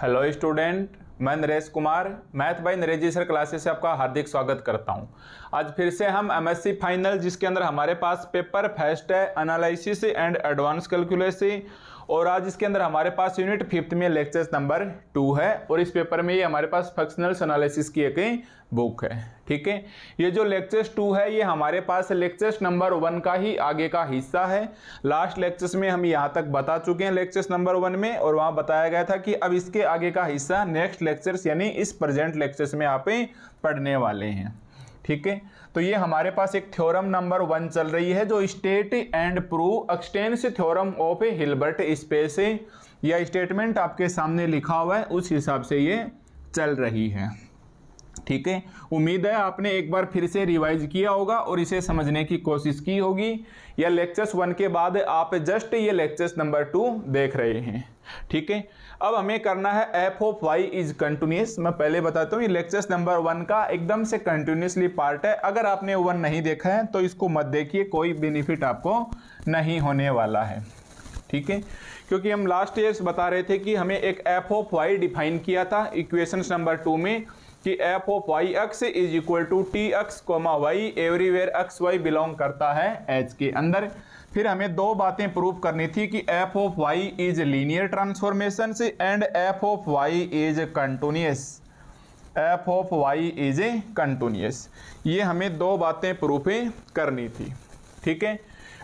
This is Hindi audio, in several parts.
हेलो स्टूडेंट मैं Naresh Kumar math by Naresh ji sir classes से आपका हार्दिक स्वागत करता हूं आज फिर से हम एमएससी फाइनल जिसके अंदर हमारे पास पेपर फर्स्ट है एनालिसिस एंड एडवांस कैलकुलेसी और आज इसके अंदर हमारे पास यूनिट फिफ्थ में लेक्चर्स नंबर टू है और इस पेपर में ये हमारे पास फंक्शनल्स एनालिसिस की एक बुक है ठीक है ये जो लेक्चर्स टू है ये हमारे पास लेक्चर्स नंबर वन का ही आगे का हिस्सा है लास्ट लेक्चर्स में हम यहाँ तक बता चुके हैं लेक्चर्स नंबर वन में और वहाँ बताया गया था कि अब इसके आगे का हिस्सा नेक्स्ट लेक्चर्स यानी इस प्रेजेंट लेक्चर्स में आप पढ़ने वाले हैं ठीक है तो ये हमारे पास एक थ्योरम नंबर वन चल रही है जो state and prove existence theorem of Hilbert space या स्टेटमेंट आपके सामने लिखा हुआ है उस हिसाब से ये चल रही है ठीक है उम्मीद है आपने एक बार फिर से रिवाइज किया होगा और इसे समझने की कोशिश की होगी या लेक्चर्स वन के बाद आप जस्ट ये लेक्चर्स नंबर टू देख रहे हैं ठीक है अब हमें करना है F of Y is continuous मैं पहले बताता हूँ ये लेक्चर्स नंबर वन का एकदम से कंटिन्यूसली पार्ट है अगर आपने वन नहीं देखा है तो इसको मत देखिए कोई बेनिफिट आपको नहीं होने वाला है ठीक है क्योंकि हम लास्ट ईयर बता रहे थे कि हमें एक एफ ऑफ वाई डिफाइन किया था इक्वेशन नंबर टू में कि F of Y X is equal to T X comma Y everywhere X Y belong करता है एच के अंदर फिर हमें दो बातें प्रूव करनी थी कि F of Y is linear transformation से and F of Y is continuous F of Y is a continuous ये हमें दो बातें प्रूफें करनी थी ठीक है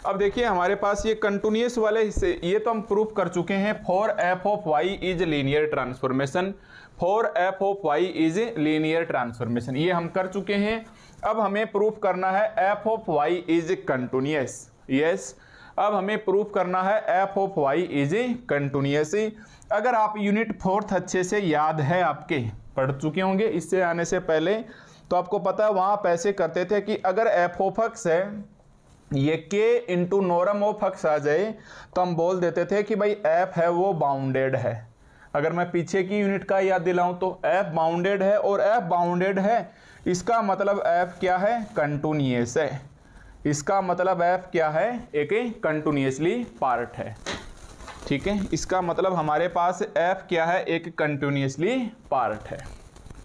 अब देखिए हमारे पास ये कंटिन्यूस वाले हिस्से ये तो हम प्रूफ कर चुके हैं for F of Y is linear transformation for F of Y is a linear transformation ये हम कर चुके हैं अब हमें प्रूफ करना है F of Y is continuous yes अब हमें प्रूफ करना है F of Y is a continuous अगर आप यूनिट फोर्थ अच्छे से याद है आपके पढ़ चुके होंगे इससे आने से पहले तो आपको पता है वहाँ पैसे करते थे कि अगर एफ ऑफ एक्स है ये K into norm of X आ जाए तो हम बोल देते थे कि भाई एफ है वो बाउंडेड है अगर मैं पीछे की यूनिट का याद दिलाऊं तो एफ बाउंडेड है और एफ बाउंडेड है इसका मतलब एफ क्या है कंटूनियस है इसका मतलब एफ क्या है एक कंटिन्यूसली पार्ट है ठीक है इसका मतलब हमारे पास एफ क्या है एक कंटिन्यूसली पार्ट है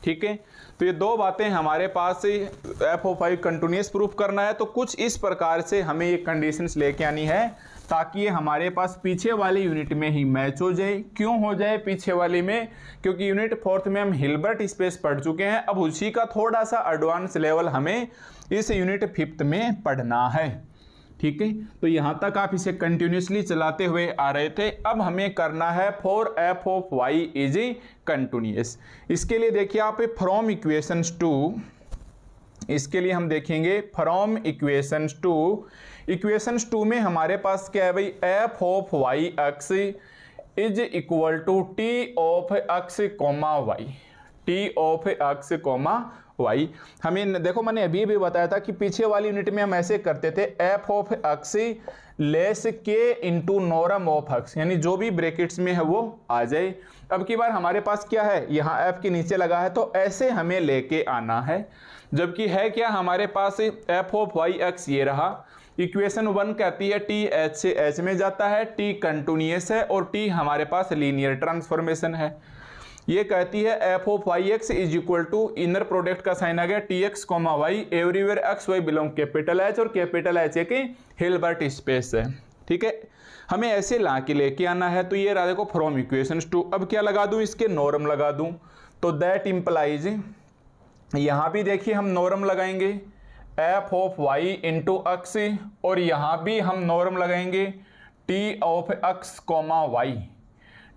ठीक है तो ये दो बातें हमारे पास F of five continuous proof करना है तो कुछ इस प्रकार से हमें ये कंडीशंस लेके आनी है ताकि ये हमारे पास पीछे वाले यूनिट में ही मैच हो जाए क्यों हो जाए पीछे वाले में क्योंकि यूनिट फोर्थ में हम हिलबर्ट स्पेस पढ़ चुके हैं अब उसी का थोड़ा सा एडवांस लेवल हमें इस यूनिट फिफ्थ में पढ़ना है ठीक है तो यहाँ तक आप इसे कंटिन्यूसली चलाते हुए आ रहे थे अब हमें करना है for F of Y is continuous इसके लिए देखिए आप फ्रॉम इक्वेशंस टू इसके लिए हम देखेंगे from equations two equations two में हमारे पास क्या है भाई F of Y x is equal to T of X comma Y T of X comma Y हमें देखो मैंने अभी भी बताया था कि पीछे वाली यूनिट में हम ऐसे करते थे F of X Y less K into norm of X यानी जो भी ब्रेकेट्स में है वो आ जाए अब की बार हमारे पास क्या है यहाँ एफ के नीचे लगा है तो ऐसे हमें लेके आना है जबकि है क्या हमारे पास एफ ऑफ वाई एक्स ये रहा इक्वेशन वन कहती है टी एच से एच में जाता है टी कंटिन्यूस है और टी हमारे पास लीनियर ट्रांसफॉर्मेशन है ये कहती है F of Y x is equal to inner product का साइन आ गया T x comma Y everywhere x Y belong capital H और कैपिटल एच एक हिलबर्ट स्पेस है ठीक है हमें ऐसे ला के लेके आना है तो ये रहा देखो फ्रॉम इक्वेशन टू अब क्या लगा दूँ इसके नॉर्म लगा दूँ तो दैट इम्प्लाइज यहाँ भी देखिए हम नॉर्म लगाएंगे F of Y into X और यहाँ भी हम नॉर्म लगाएंगे T of X comma Y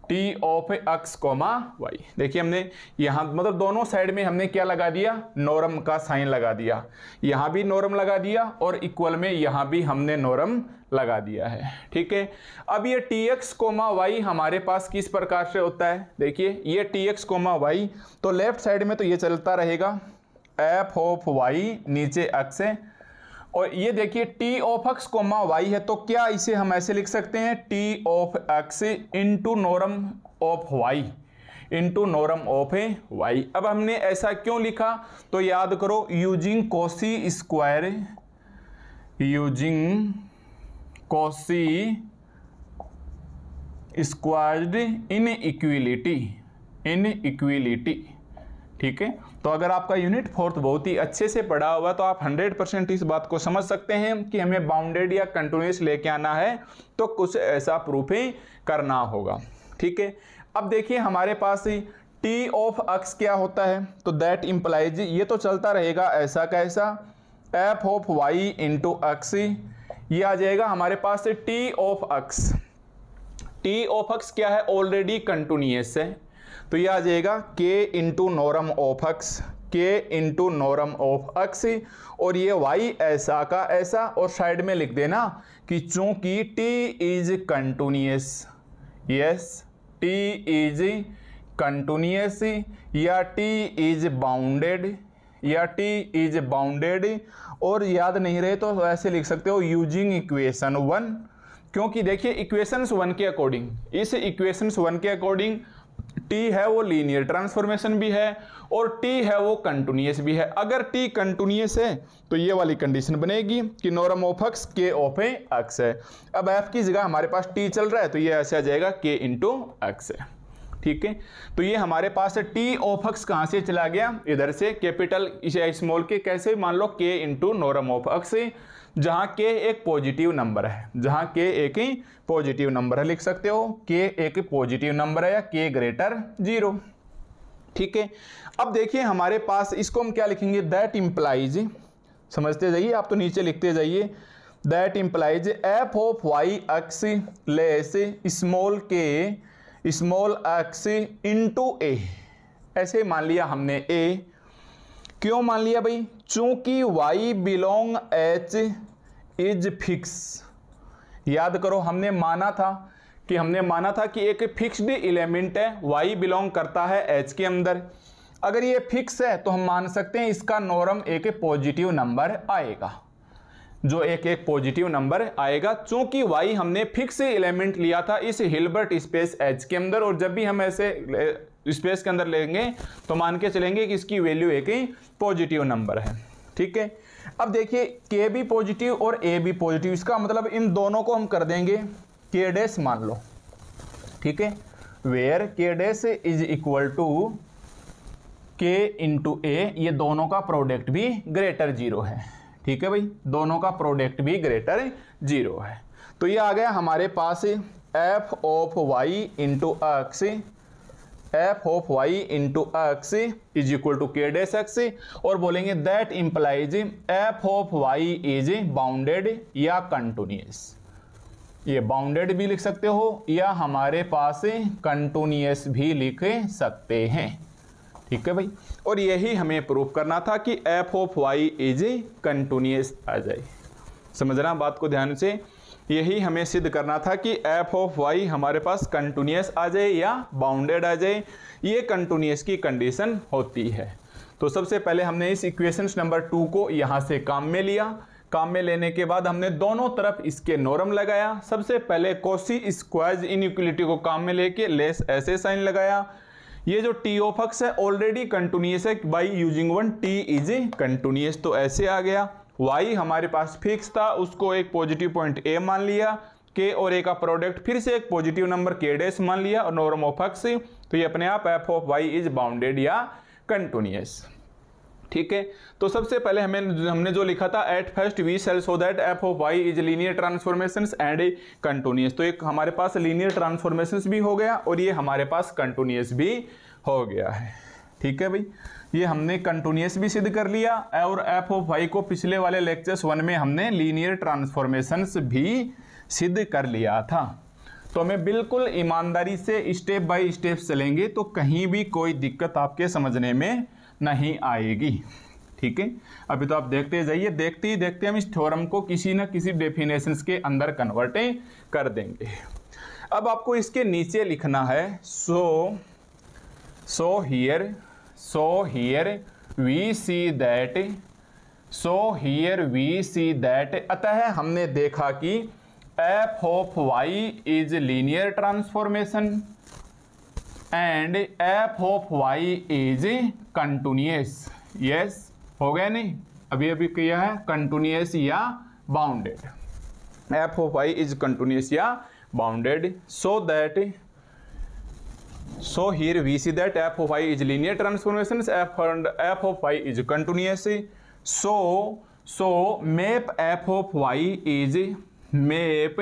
T of X comma Y देखिए हमने यहाँ मतलब दोनों साइड में हमने क्या लगा दिया नॉरम का साइन लगा दिया यहाँ भी नॉरम लगा दिया और इक्वल में यहाँ भी हमने नॉरम लगा दिया है ठीक है अब ये टी एक्स कोमा वाई हमारे पास किस प्रकार से होता है देखिए ये टी एक्स कोमा वाई तो लेफ्ट साइड में तो ये चलता रहेगा एफ ऑफ वाई नीचे एक्स है और ये देखिए T of X comma Y है तो क्या इसे हम ऐसे लिख सकते हैं T of X into norm of Y into norm of A Y अब हमने ऐसा क्यों लिखा तो याद करो using Cauchy square using Cauchy squared inequality inequality ठीक है तो अगर आपका यूनिट फोर्थ बहुत ही अच्छे से पढ़ा हुआ तो आप 100 परसेंट इस बात को समझ सकते हैं कि हमें बाउंडेड या कंटिन्यूस लेके आना है तो कुछ ऐसा ही करना होगा ठीक है अब देखिए हमारे पास टी ऑफ अक्स क्या होता है तो दैट इम्प्लाइज ये तो चलता रहेगा ऐसा कैसा F of Y into X ये आ जाएगा हमारे पास T of X T of X क्या है ऑलरेडी कंटिन्यूस है तो ये आ जाएगा K into norm of X K into norm of X और ये वाई ऐसा का ऐसा और साइड में लिख देना कि चूंकि T is continuous yes T is continuous या टी इज बाउंडेड या टी इज बाउंडेड और याद नहीं रहे तो ऐसे लिख सकते हो यूजिंग इक्वेशन वन क्योंकि देखिए इक्वेशंस वन के अकॉर्डिंग इस इक्वेशंस वन के अकॉर्डिंग टी है वो लीनियर ट्रांसफॉर्मेशन भी है और टी है वो कंटिन्यूस भी है अगर टी कंटिन्यूस है तो ये वाली कंडीशन बनेगी कि norm of X K of X है अब एफ की जगह हमारे पास टी चल रहा है तो ये ऐसे आ जाएगा के इंटू एक्स है ठीक है तो ये हमारे पास टी ऑफ एक्स कहाँ से चला गया इधर से कैपिटल स्मॉल के कैसे मान लो के इंटू नोरम ऑफ एक्स जहाँ के एक पॉजिटिव नंबर है जहाँ के एक ही पॉजिटिव नंबर है लिख सकते हो के एक पॉजिटिव नंबर है या के ग्रेटर जीरो ठीक है अब देखिए हमारे पास इसको हम क्या लिखेंगे दैट इम्प्लाइज समझते जाइए आप तो नीचे लिखते जाइए that implies F of Y X less small K small X into A ऐसे मान लिया हमने ए क्यों मान लिया भाई चूंकि y belong h is fix याद करो हमने माना था कि हमने माना था कि एक फिक्स्ड एलिमेंट है वाई बिलोंग करता है एच के अंदर अगर ये फिक्स है तो हम मान सकते हैं इसका नॉर्म एक पॉजिटिव नंबर आएगा जो एक एक पॉजिटिव नंबर आएगा चूंकि वाई हमने फिक्स एलिमेंट लिया था इस हिलबर्ट स्पेस एच के अंदर और जब भी हम ऐसे स्पेस के अंदर लेंगे तो मान के चलेंगे कि इसकी वैल्यू एक ही पॉजिटिव नंबर है ठीक है अब देखिए के बी पॉजिटिव और ए बी पॉजिटिव इसका मतलब इन दोनों को हम कर देंगे के डेस मान लो ठीक है where K dash is equal to K into A ये दोनों का प्रोडक्ट भी ग्रेटर जीरो है ठीक है भाई दोनों का प्रोडक्ट भी ग्रेटर जीरो है तो ये आ गया हमारे पास F of Y into X F of Y into x is equal to K dash X और बोलेंगे that implies F of Y is bounded या कंटिन्यूस ये बाउंडेड भी लिख सकते हो या हमारे पास कंटिन्यूस भी लिख सकते हैं ठीक है भाई और यही हमें प्रूफ करना था कि F of Y is continuous आ जाए समझ रहा बात को ध्यान से यही हमें सिद्ध करना था कि एफ ऑफ वाई हमारे पास कंटिन्यूस आ जाए या बाउंडेड आ जाए ये कंटिन्यूस की कंडीशन होती है तो सबसे पहले हमने इस इक्वेशन नंबर टू को यहाँ से काम में लिया काम में लेने के बाद हमने दोनों तरफ इसके नॉर्म लगाया सबसे पहले कोसी स्क्वायर इनइक्वलिटी को काम में लेके लेस ऐसे साइन लगाया ये जो टी ऑफ एक्स है ऑलरेडी कंटिन्यूस है by using one T is continuous तो ऐसे आ गया वाई हमारे पास फिक्स था उसको एक पॉजिटिव पॉइंट ए मान लिया के और ए का प्रोडक्ट फिर से एक पॉजिटिव नंबर के डेस मान लिया और नॉर्म ऑफ एक्स तो ये अपने आप F of Y is bounded या कंटिन्यूस ठीक है तो सबसे पहले हमें हमने जो लिखा था at first we shall so that F of Y is linear transformation and continuous तो एक हमारे पास लीनियर ट्रांसफॉर्मेशन भी हो गया और ये हमारे पास कंटिन्यूस भी हो गया है ठीक है भाई ये हमने कंटिन्यूस भी सिद्ध कर लिया और एफ ऑफ वाई को पिछले वाले लेक्चर्स वन में हमने लीनियर ट्रांसफॉर्मेशंस भी सिद्ध कर लिया था तो हमें बिल्कुल ईमानदारी से स्टेप बाय स्टेप चलेंगे तो कहीं भी कोई दिक्कत आपके समझने में नहीं आएगी ठीक है अभी तो आप देखते जाइए देखते ही देखते हम इस थ्योरम को किसी ना किसी डेफिनेशन के अंदर कन्वर्ट कर देंगे अब आपको इसके नीचे लिखना है so so here so here we see that so here we see that अतः हमने देखा कि f of y is linear transformation and f of y is continuous yes हो गया नहीं अभी अभी किया है कंटिन्यूस या bounded F of Y is continuous या bounded so that So here we see that f of i is linear transformations, f and f of y is continuous. So so map f of y is map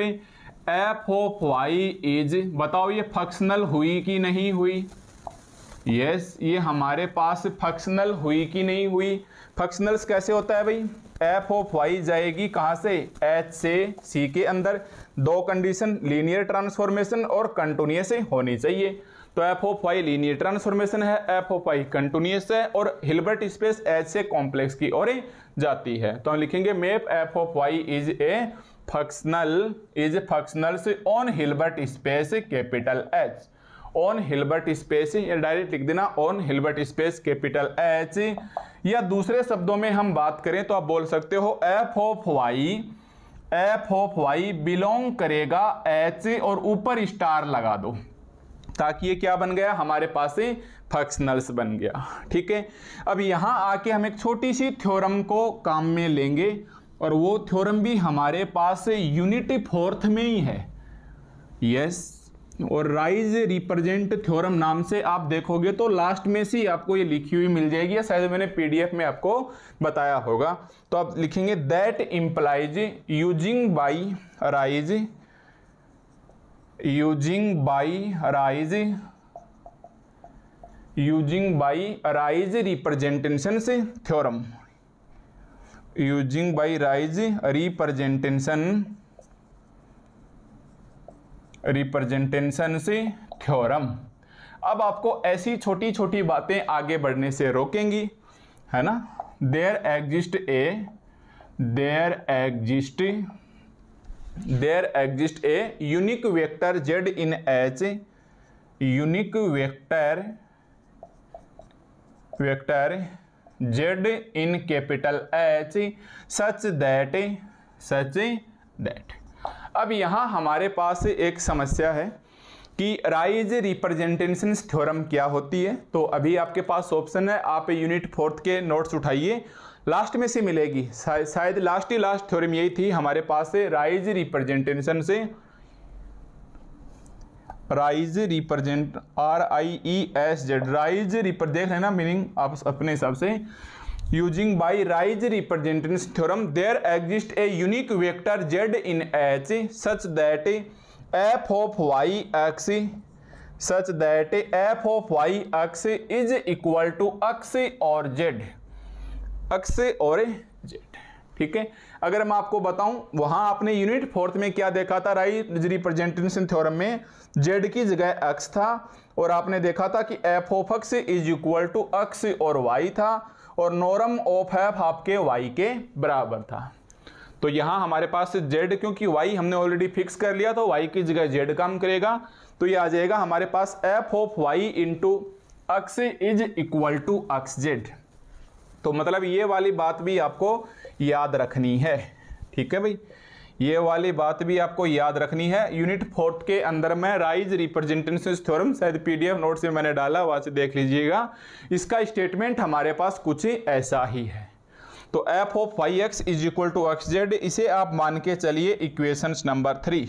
f of y is बताओ ये फंक्शनल हुई कि नहीं हुई यस yes, ये हमारे पास फंक्शनल हुई कि नहीं हुई फंक्शनल्स कैसे होता है भाई एफ ऑफ वाई जाएगी कहाँ से एच से सी के अंदर दो कंडीशन लीनियर ट्रांसफॉर्मेशन और कंटिन्यूस होनी चाहिए तो F of Y linear transformation है एफ ऑफ वाई कंटिन्यूस है और हिलबर्ट स्पेस एच से कॉम्प्लेक्स की ओर जाती है तो हम लिखेंगे map F of Y is a functional is functional on Hilbert space capital H on Hilbert space या डायरेक्ट लिख देना on Hilbert space capital H या दूसरे शब्दों में हम बात करें तो आप बोल सकते हो F of Y F of Y belong करेगा एच और ऊपर स्टार लगा दो ताकि ये क्या बन गया हमारे पास से फंक्शनल्स बन गया ठीक है अब यहाँ आके हम एक छोटी सी थ्योरम को काम में लेंगे और वो थ्योरम भी हमारे पास से यूनिट फोर्थ में ही है यस और राइज रिप्रेजेंट थ्योरम नाम से आप देखोगे तो लास्ट में से आपको ये लिखी हुई मिल जाएगी या शायद मैंने पीडीएफ में आपको बताया होगा तो आप लिखेंगे that implies using by Riesz using by Riesz using by Riesz representation से theorem using by Riesz representation representation से थ्योरम अब आपको ऐसी छोटी छोटी बातें आगे बढ़ने से रोकेंगी है ना there exist a there exist there exist a unique vector Z in H unique vector vector Z in capital H such that such that अब यहाँ हमारे पास एक समस्या है कि राइज रिप्रेजेंटेशन थ्योरम क्या होती है तो अभी आपके पास ऑप्शन है आप यूनिट फोर्थ के नोट्स उठाइए लास्ट में से मिलेगी शायद लास्ट ही लास्ट थ्योरम यही थी हमारे पास से राइज रिप्रेजेंटेशन से Riesz represent R I E S Z Riesz represent है ना मीनिंग आप अपने हिसाब से using by Riesz representation theorem there exist a unique vector Z in H such that F of Y X such that F of Y x is equal to X और जेड अक्स और जेड ठीक है अगर मैं आपको बताऊं वहां आपने यूनिट फोर्थ में क्या देखा था राइट रिप्रेजेंटेशन थ्योरम में जेड की जगह एक्स था और आपने देखा था कि F of X is equal to X और वाई था और नॉर्म ऑफ एफ आपके वाई के बराबर था तो यहाँ हमारे पास जेड क्योंकि वाई हमने ऑलरेडी फिक्स कर लिया तो वाई की जगह जेड काम करेगा तो ये आ जाएगा हमारे पास F of Y into X is equal to X Z तो मतलब ये वाली बात भी आपको याद रखनी है ठीक है भाई ये वाली बात भी आपको याद रखनी है यूनिट फोर्थ के अंदर में राइज रिप्रेजेंटेशन थ्योरम शायद पीडीएफ नोट से मैंने डाला वहां से देख लीजिएगा इसका स्टेटमेंट हमारे पास कुछ ऐसा ही है तो F of Y x is equal to x Z इसे आप मान के चलिए इक्वेशन नंबर थ्री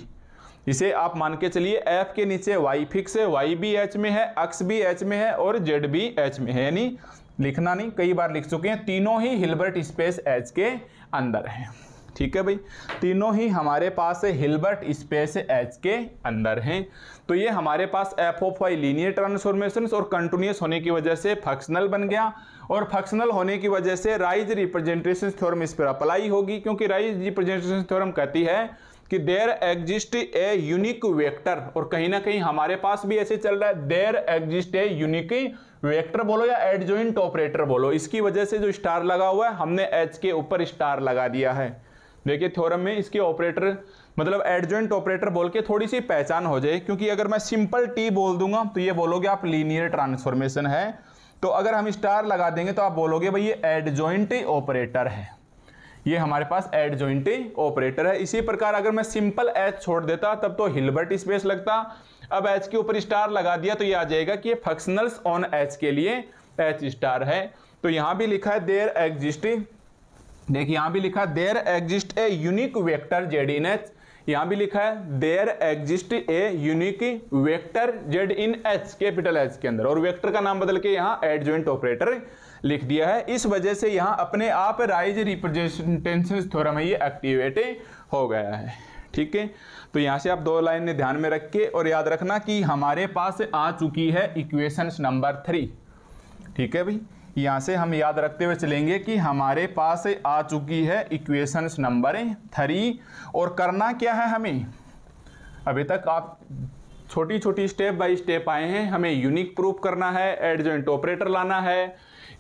इसे आप मान के चलिए एफ के नीचे वाई फिक्स है वाई भी एच में है एक्स भी एच में है और जेड भी एच में है यानी लिखना नहीं कई बार लिख चुके हैं तीनों ही हिलबर्ट स्पेस एच के अंदर है ठीक है भाई तीनों ही हमारे पास हिलबर्ट स्पेस एच के अंदर हैं तो ये हमारे पास F of Y linear transformation और कंटिन्यूस होने की वजह से फंक्शनल बन गया और फंक्शनल होने की वजह से राइज रिप्रेजेंटेशन थ्योरम इस पर अप्लाई होगी क्योंकि राइज रिप्रेजेंटेशन थ्योरम कहती है कि there exist a unique vector और कहीं ना कहीं हमारे पास भी ऐसे चल रहा है there exist a unique vector बोलो या एडजोइंट ऑपरेटर बोलो इसकी वजह से जो स्टार लगा हुआ है हमने एच के ऊपर स्टार लगा दिया है देखिए थ्योरम में इसके ऑपरेटर मतलब एडजोइंट ऑपरेटर बोल के थोड़ी सी पहचान हो जाए क्योंकि अगर मैं सिंपल टी बोल दूंगा तो ये बोलोगे आप लीनियर ट्रांसफॉर्मेशन है तो अगर हम स्टार लगा देंगे तो आप बोलोगे भाई ये एडजोइंट ऑपरेटर है ये हमारे पास एडजॉइंट ऑपरेटर है इसी प्रकार अगर मैं सिंपल एच छोड़ देता तब तो हिलबर्ट स्पेस लगता अब एच के ऊपर स्टार लगा दिया तो ये आ जाएगा कि ये फंक्शनल्स ऑन एच के लिए एच स्टार है तो यहां भी लिखा है देयर एग्जिस्ट देखिए यहां भी लिखा है there exist a unique vector Z in H यहां भी लिखा है there exist a unique vector Z in H capital H के अंदर और वेक्टर का नाम बदल के यहां एडजोइंट ऑपरेटर लिख दिया है इस वजह से यहां अपने आप राइज रिप्रेजेंटेशन थोड़ा है ये एक्टिवेट हो गया है ठीक है तो यहाँ से आप दो लाइन ध्यान में रख के और याद रखना कि हमारे पास आ चुकी है इक्वेशंस नंबर थ्री ठीक है भाई यहाँ से हम याद रखते हुए चलेंगे कि हमारे पास आ चुकी है इक्वेशंस नंबर थ्री और करना क्या है हमें अभी तक आप छोटी छोटी स्टेप बाय स्टेप आए हैं हमें यूनिक प्रूफ करना है एडजेंट ऑपरेटर लाना है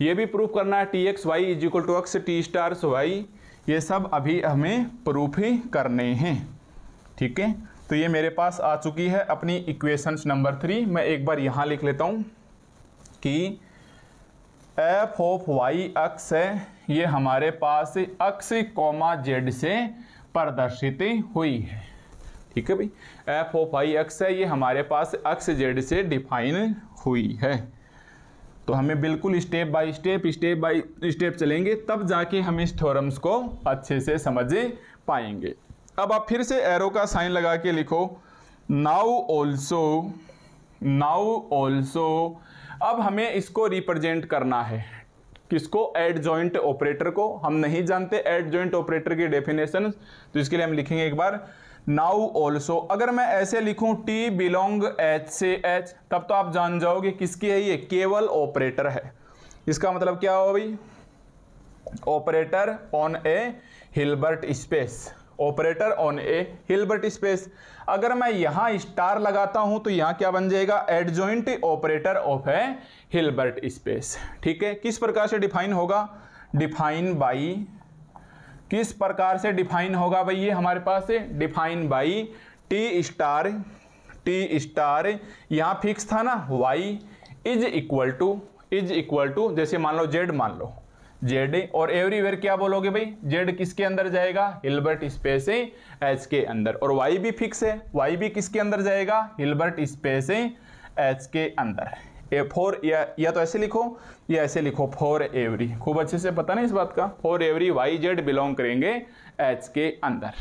ये भी प्रूफ करना है T x Y is equal to x T stars y ये सब अभी हमें प्रूफ ही करने हैं ठीक है तो ये मेरे पास आ चुकी है अपनी इक्वेशंस नंबर थ्री मैं एक बार यहाँ लिख लेता हूँ कि एफ ऑफ वाई अक्स है ये हमारे पास अक्स कॉमा जेड से प्रदर्शित हुई है ठीक है भाई एफ ऑफ वाई अक्स है ये हमारे पास अक्स जेड से डिफाइन हुई है तो हमें बिल्कुल step by step step by step चलेंगे तब जाके हम इस थ्योरम्स को अच्छे से समझ पाएंगे अब आप फिर से एरो का साइन लगा के लिखो नाउ ऑल्सो नाउ ऑल्सो अब हमें इसको रिप्रेजेंट करना है किसको एड जॉइंट ऑपरेटर को हम नहीं जानते एड जॉइंट ऑपरेटर की डेफिनेशन तो इसके लिए हम लिखेंगे एक बार नाउ ऑल्सो अगर मैं ऐसे लिखूं टी बिलोंग एच से एच तब तो आप जान जाओगे किसकी है ये केवल ऑपरेटर है इसका मतलब क्या हो भाई operator on a Hilbert space operator on a Hilbert space अगर मैं यहां स्टार लगाता हूं तो यहां क्या बन जाएगा adjoint operator of a Hilbert space ठीक है किस प्रकार से डिफाइन होगा डिफाइन बाई किस प्रकार से डिफाइन होगा भाई ये हमारे पास define by T star T star यहां फिक्स था ना y is equal to is equal to जैसे मान लो जेड मान लो जेड और एवरीवेयर क्या बोलोगे भाई जेड किसके अंदर जाएगा हिलबर्ट स्पेस एच के अंदर और वाई भी फिक्स है वाई भी किसके अंदर जाएगा हिलबर्ट स्पेस एच के अंदर ए फोर या या तो ऐसे लिखो या ऐसे लिखो फोर एवरी खूब अच्छे से पता नहीं इस बात का for every y z belong करेंगे एच के अंदर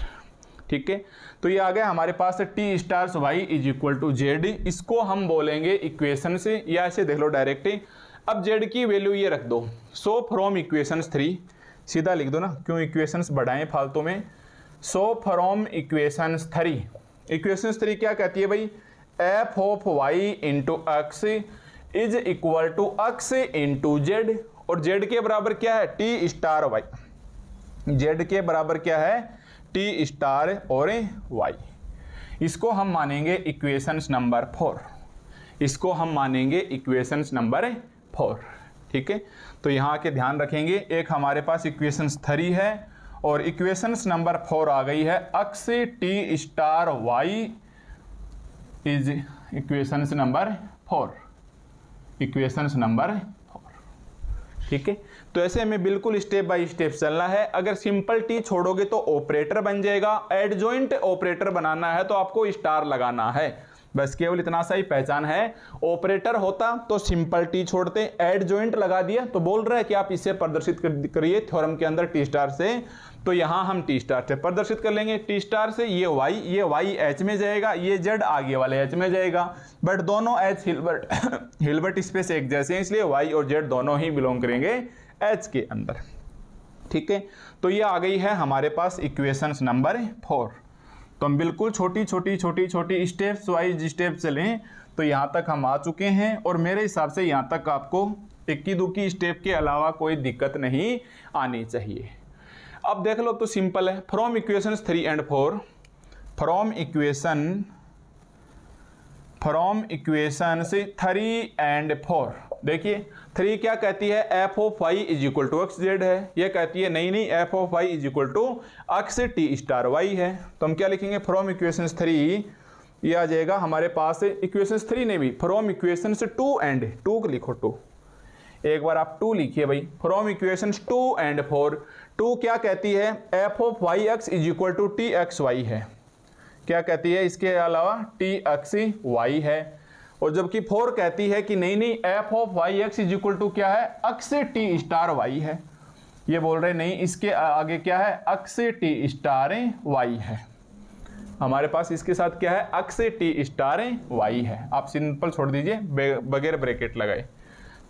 ठीक है तो ये आ गया हमारे पास T stars y is equal to z इसको हम बोलेंगे इक्वेशन से या ऐसे देख लो डायरेक्ट अब जेड की वैल्यू ये रख दो सो फ्रॉम इक्वेशंस थ्री सीधा लिख दो ना क्यों इक्वेशंस बढ़ाएं फालतू में so from equations three equations three क्या कहती है भाई F of Y into x is equal to x into z और जेड के बराबर क्या है टी स्टार वाई जेड के बराबर क्या है टी स्टार और वाई इसको हम मानेंगे इक्वेशंस नंबर फोर इसको हम मानेंगे इक्वेशंस नंबर फोर ठीक है तो यहाँ के ध्यान रखेंगे एक हमारे पास इक्वेशन थ्री है और इक्वेशन नंबर फोर आ गई है x T star Y is equation number four equation number four ठीक है तो ऐसे में बिल्कुल स्टेप बाय स्टेप चलना है अगर सिंपल टी छोड़ोगे तो ऑपरेटर बन जाएगा एडजोइंट ऑपरेटर बनाना है तो आपको स्टार लगाना है बस केवल इतना सा ही पहचान है ऑपरेटर होता तो सिंपल टी छोड़ते एड ज्वाइंट लगा दिया तो बोल रहा है कि आप इसे प्रदर्शित करिए थ्योरम के अंदर टी स्टार से तो यहाँ हम टी स्टार से प्रदर्शित कर लेंगे टी स्टार से ये वाई ये वाई एच में जाएगा ये जेड आगे वाले एच में जाएगा बट दोनों एच हिलबर्ट हिलबर्ट स्पेस एक जैसे हैं इसलिए वाई और जेड दोनों ही बिलोंग करेंगे एच के अंदर ठीक है तो ये आ गई है हमारे पास इक्वेशंस नंबर फोर तो हम बिल्कुल छोटी छोटी छोटी छोटी स्टेप्स वाइज स्टेप चलें तो यहाँ तक हम आ चुके हैं और मेरे हिसाब से यहाँ तक आपको इक्की दुक्की स्टेप के अलावा कोई दिक्कत नहीं आनी चाहिए अब देख लो तो सिंपल है from equation three and four from equation from equation three and four देखिए थ्री क्या कहती है f of y is equal to x z है ये कहती है नहीं नहीं f of y is equal to x T star y है तो हम क्या लिखेंगे फ्रॉम इक्वेशन थ्री ये आ जाएगा हमारे पास इक्वेशन थ्री ने भी from equation two and two लिखो टू एक बार आप टू लिखिए भाई from equation two and four two क्या कहती है F of Y x is equal to T x y है क्या कहती है इसके अलावा टी एक्स वाई है और जबकि फोर कहती है कि नहीं नहीं f of Y x is equal to क्या है अक्स टी स्टार वाई है ये बोल रहे नहीं इसके आगे क्या है अक्स टी स्टारें वाई है हमारे पास इसके साथ क्या है अक्स टी स्टारें वाई है आप सिंपल छोड़ दीजिए बगैर ब्रेकेट लगाए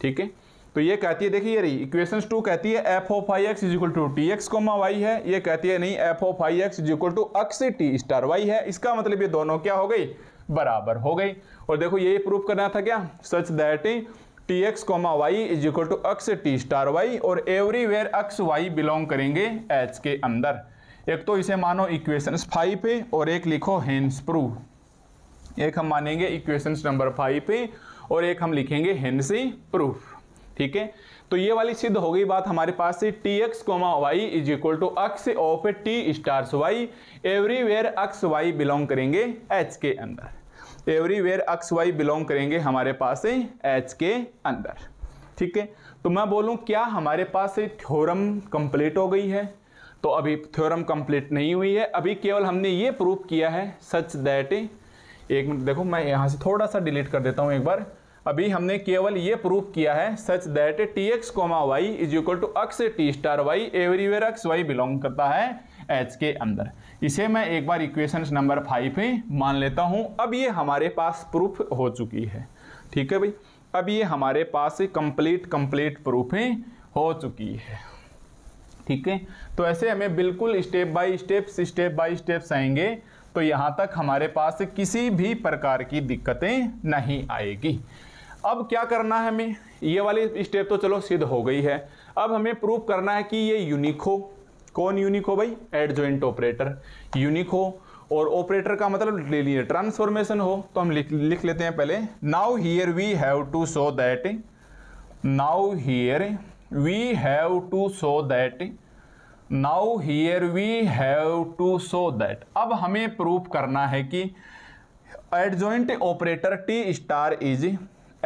ठीक है तो ये कहती है देखिए रही इक्वेशन टू कहती है f of y x is equal to T x comma Y है ये कहती है नहीं f of y x is equal to X T star y है इसका मतलब ये दोनों क्या हो गई बराबर हो गई और देखो ये प्रूव करना था क्या such that T x comma y is equal to X T star Y और एवरीवेयर अक्स वाई बिलोंग करेंगे एच के अंदर एक तो इसे मानो इक्वेशंस फाइव पे और एक लिखो हेंस प्रूफ एक हम मानेंगे इक्वेशंस नंबर फाइव पे और एक हम लिखेंगे हेंसी प्रूफ ठीक है तो ये वाली सिद्ध हो गई बात हमारे पास से T x comma Y is equal to x of T stars y everywhere X Y belong करेंगे एच के अंदर एवरीवेयर अक्स वाई बिलोंग करेंगे हमारे पास से एच के अंदर ठीक है तो मैं बोलूँ क्या हमारे पास से थ्योरम कंप्लीट हो गई है तो अभी थ्योरम कंप्लीट नहीं हुई है अभी केवल हमने ये प्रूफ किया है सच दैट एक मिनट देखो मैं यहाँ से थोड़ा सा डिलीट कर देता हूँ एक बार अभी हमने केवल ये प्रूफ किया है such that T x comma Y is equal to X T star Y everywhere X Y belong करता है एच के अंदर इसे मैं एक बार इक्वेशन नंबर फाइव ही मान लेता हूँ अब ये हमारे पास प्रूफ हो चुकी है ठीक है भाई अब ये हमारे पास कंप्लीट कंप्लीट ही हो चुकी है ठीक है तो ऐसे हमें बिल्कुल step by step step by steps आएंगे तो यहाँ तक हमारे पास किसी भी प्रकार की दिक्कतें नहीं आएगी अब क्या करना है हमें ये वाली स्टेप तो चलो सिद्ध हो गई है अब हमें प्रूव करना है कि ये यूनिक हो कौन यूनिक हो भाई एड ज्वाइंट ऑपरेटर यूनिक हो और ऑपरेटर का मतलब ले लिए ट्रांसफॉर्मेशन हो तो हम लिख लिख लेते हैं पहले now here we have to show that now here we have to show that now here we have to show that अब हमें प्रूफ करना है कि adjoint operator T star is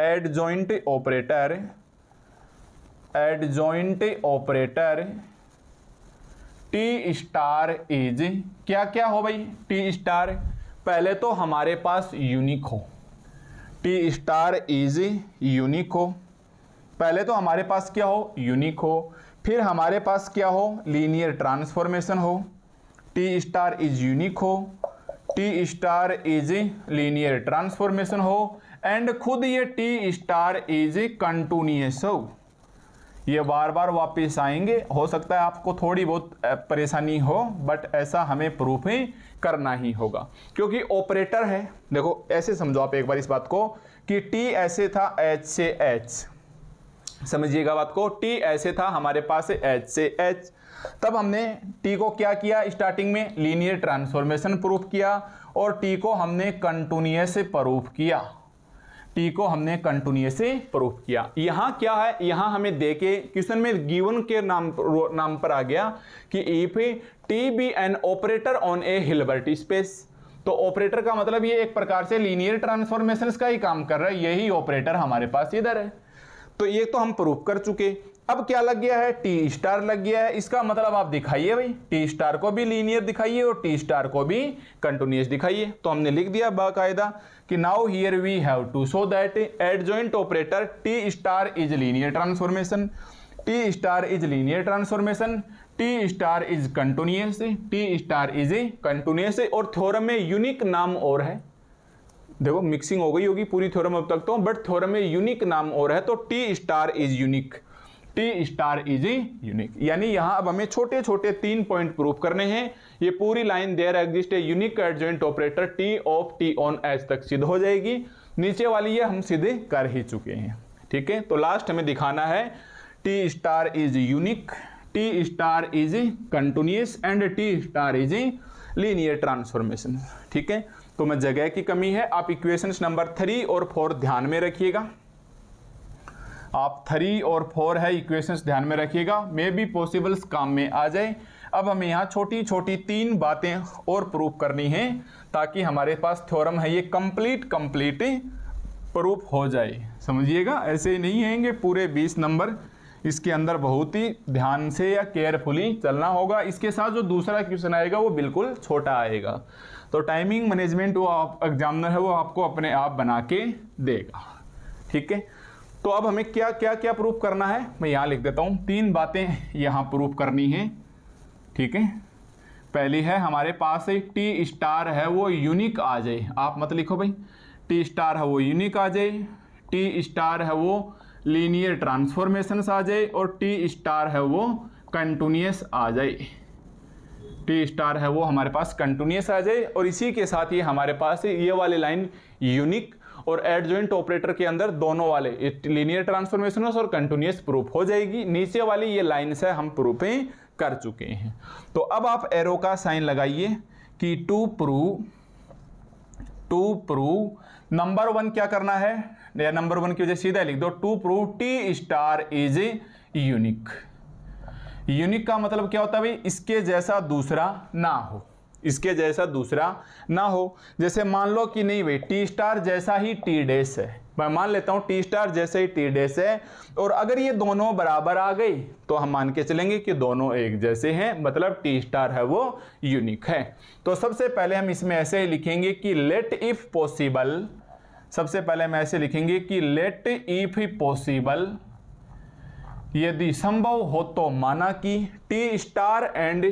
adjoint operator adjoint operator T star is क्या क्या हो भाई टी स्टार पहले तो हमारे पास यूनिक हो टी स्टार इज यूनिक हो पहले तो हमारे पास क्या हो यूनिक हो फिर हमारे पास क्या हो लीनियर ट्रांसफॉर्मेशन हो टी स्टार इज यूनिक हो T star is linear transformation हो एंड खुद ये टी स्टार इज कंटिन्यूस ये बार बार वापस आएंगे हो सकता है आपको थोड़ी बहुत परेशानी हो बट ऐसा हमें प्रूफ ही करना ही होगा क्योंकि ऑपरेटर है देखो ऐसे समझो आप एक बार इस बात को कि टी ऐसे था एच से एच समझिएगा बात को टी ऐसे था हमारे पास एच से एच तब हमने टी को क्या किया स्टार्टिंग में लीनियर ट्रांसफॉर्मेशन प्रूफ किया और टी को हमने कंटिन्यूस प्रूफ किया टी को हमने कंटिन्यूस से प्रूफ किया यहाँ क्या है यहां हमें देखे क्वेश्चन में गिवन के नाम नाम पर आ गया कि if T be an operator on a Hilbert space तो ऑपरेटर का मतलब ये एक प्रकार से लीनियर ट्रांसफॉर्मेशन का ही काम कर रहा है यही ऑपरेटर हमारे पास इधर है तो ये तो हम प्रूफ कर चुके अब क्या लग गया है टी स्टार लग गया है इसका मतलब आप दिखाइए भाई टी स्टार को भी लीनियर दिखाइए और टी स्टार को भी कंटिन्यूस दिखाइए तो हमने लिख दिया बाकायदा कि now here we have to so that adjoint operator T star is linear transformation T star is linear transformation T star is continuous T star is a continuous और थ्योरम में यूनिक नाम और है देखो मिक्सिंग हो गई होगी पूरी थ्योरम अब तक तो बट थ्योरम में यूनिक नाम और है तो T star is unique T star is unique यानी यहां अब हमें छोटे छोटे तीन पॉइंट प्रूफ करने हैं ये पूरी line there exist a unique adjoint operator T of T on H तक सिद्ध हो जाएगी नीचे वाली ये हम सीधे कर ही चुके हैं ठीक है तो लास्ट हमें दिखाना है T star is unique T star is continuous and T star is linear transformation ठीक है तो मैं जगह की कमी है आप इक्वेशंस नंबर थ्री और फोर ध्यान में रखिएगा आप थ्री और फोर है इक्वेशंस ध्यान में रखिएगा मे बी पॉसिबल्स काम में आ जाए अब हमें यहाँ छोटी छोटी तीन बातें और प्रूफ करनी है ताकि हमारे पास थ्योरम है ये कंप्लीट कंप्लीट प्रूफ हो जाए समझिएगा ऐसे ही नहीं हैंगे पूरे बीस नंबर इसके अंदर बहुत ही ध्यान से या केयरफुली चलना होगा इसके साथ जो दूसरा क्वेश्चन आएगा वो बिल्कुल छोटा आएगा तो टाइमिंग मैनेजमेंट वो आप एग्जामिनर है वो आपको अपने आप बना के देगा ठीक है तो अब हमें क्या क्या क्या प्रूफ करना है मैं यहाँ लिख देता हूँ तीन बातें यहाँ प्रूफ करनी है ठीक है पहली है हमारे पास एक टी स्टार है वो यूनिक आ जाए आप मत लिखो भाई टी स्टार है वो यूनिक आ जाए टी स्टार है वो लीनियर ट्रांसफॉर्मेशन आ जाए और टी स्टार है वो कंटिन्यूस आ जाए टी स्टार है वो हमारे पास कंटिन्यूस आ जाए और इसी के साथ ये हमारे पास ये वाली लाइन यूनिक और एडजॉइंट ऑपरेटर के अंदर दोनों वाले लीनियर ट्रांसफॉर्मेशन और कंटिन्यूस प्रूफ हो जाएगी नीचे वाली ये लाइन से हम प्रूफें कर चुके हैं तो अब आप एरो का साइन लगाइए कि to prove to prove number one क्या करना है या नंबर वन की वजह सीधा लिख दो to prove T star is a unique unique का मतलब क्या होता है भाई इसके जैसा दूसरा ना हो इसके जैसा दूसरा ना हो जैसे मान लो कि नहीं भाई टी स्टार जैसा ही टी डेस है मैं मान लेता हूं टी स्टार जैसे ही टी डे से और अगर ये दोनों बराबर आ गई तो हम मान के चलेंगे कि दोनों एक जैसे हैं मतलब टी स्टार है वो यूनिक है तो सबसे पहले हम इसमें ऐसे ही लिखेंगे कि लेट इफ पॉसिबल सबसे पहले हम ऐसे लिखेंगे कि लेट इफ पॉसिबल यदि संभव हो तो माना कि T star and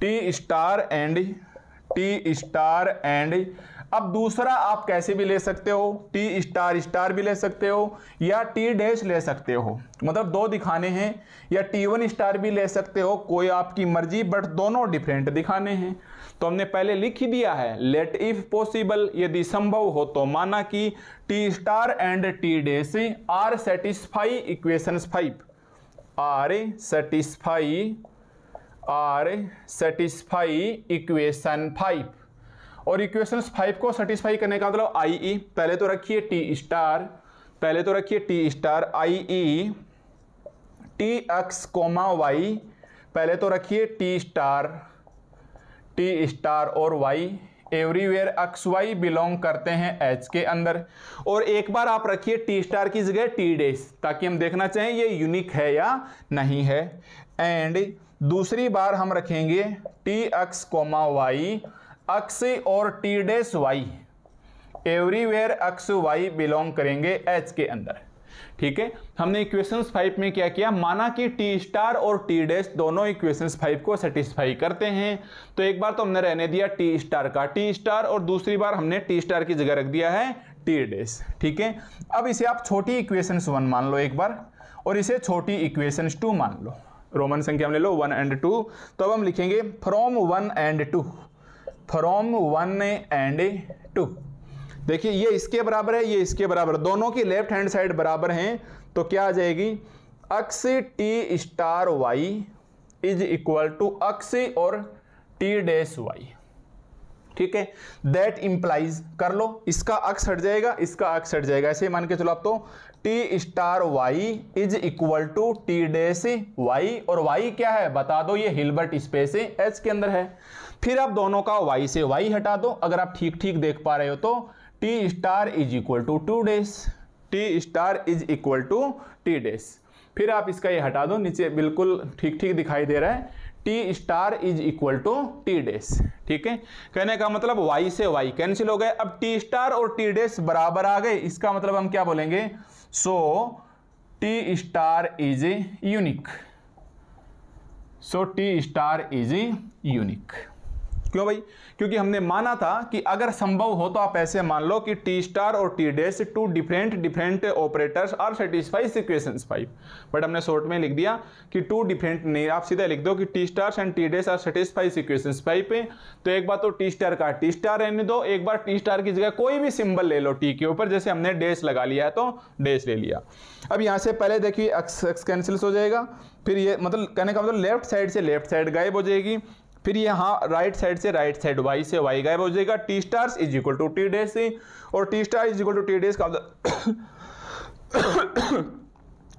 T star and T star and अब दूसरा आप कैसे भी ले सकते हो टी स्टार स्टार भी ले सकते हो या टी डैश ले सकते हो मतलब दो दिखाने हैं या टी वन स्टार भी ले सकते हो कोई आपकी मर्जी बट दोनों डिफरेंट दिखाने हैं तो हमने पहले लिख ही दिया है लेट इफ पॉसिबल यदि संभव हो तो माना कि T star and T dash are satisfy equation five are satisfy are satisfy equation five और इक्वेशन फाइव को सेटिस्फाई करने का मतलब आई ई e, पहले तो रखिए टी स्टार पहले तो रखिए T star i e T x comma y पहले तो रखिए टी स्टार टी स्टार और y everywhere x Y belong करते हैं एच के अंदर और एक बार आप रखिए टी स्टार की जगह टी डेस ताकि हम देखना चाहें ये यूनिक है या नहीं है एंड दूसरी बार हम रखेंगे T x comma y x और टी डेस वाई एवरीवेयर अक्स वाई बिलोंग करेंगे एच के अंदर ठीक है हमने इक्वेशंस फाइव में क्या किया माना कि टी स्टार और टी डेस दोनों इक्वेशंस फाइव को सेटिस्फाई करते हैं तो एक बार तो हमने रहने दिया टी स्टार का टी स्टार और दूसरी बार हमने टी स्टार की जगह रख दिया है टी डेस ठीक है अब इसे आप छोटी इक्वेशन वन मान लो एक बार और इसे छोटी इक्वेशन टू मान लो रोमन संख्या हम ले लो वन एंड टू तो अब हम लिखेंगे from one and two from one and two देखिए ये इसके बराबर है ये इसके बराबर दोनों की लेफ्ट हैंड साइड बराबर हैं तो क्या आ जाएगी x T star Y is equal to x और टी डैश वाई ठीक है दैट इंप्लाइज कर लो इसका अक्स हट जाएगा इसका अक्स हट जाएगा ऐसे मान के चलो आप तो T star Y is equal to T dash y और वाई क्या है बता दो ये हिलबर्ट स्पेस एच के अंदर है फिर आप दोनों का वाई से वाई हटा दो अगर आप ठीक ठीक देख पा रहे हो तो T star is equal to to dash T star is equal to T dash फिर आप इसका ये हटा दो नीचे बिल्कुल ठीक ठीक दिखाई दे रहा है T star is equal to T dash ठीक है कहने का मतलब y से y कैंसिल हो गए अब टी स्टार और टी डेस बराबर आ गए इसका मतलब हम क्या बोलेंगे so T star is unique so T star is unique क्यों भाई क्योंकि हमने माना था कि अगर संभव हो तो आप ऐसे मान लो कि टी स्टार और T dash two different different operators are satisfies equation five but हमने शॉर्ट में लिख दिया कि टू डिफरेंट नहीं आप सीधा लिख दो कि T stars and T dash are satisfies equation five पे तो एक बार तो टी स्टार का टी स्टार रहने दो एक बार टी स्टार की जगह कोई भी सिंबल ले लो टी के ऊपर जैसे हमने डेस लगा लिया है तो डेस ले लिया अब यहाँ से पहले देखिए एक्स एक्स कैंसिल्स हो जाएगा फिर ये मतलब कहने का मतलब लेफ्ट साइड से लेफ्ट साइड गायब हो जाएगी फिर यहाँ राइट साइड से राइट साइड वाई से वाई गायब हो जाएगा T stars is equal to T dash और T star is equal to T dash का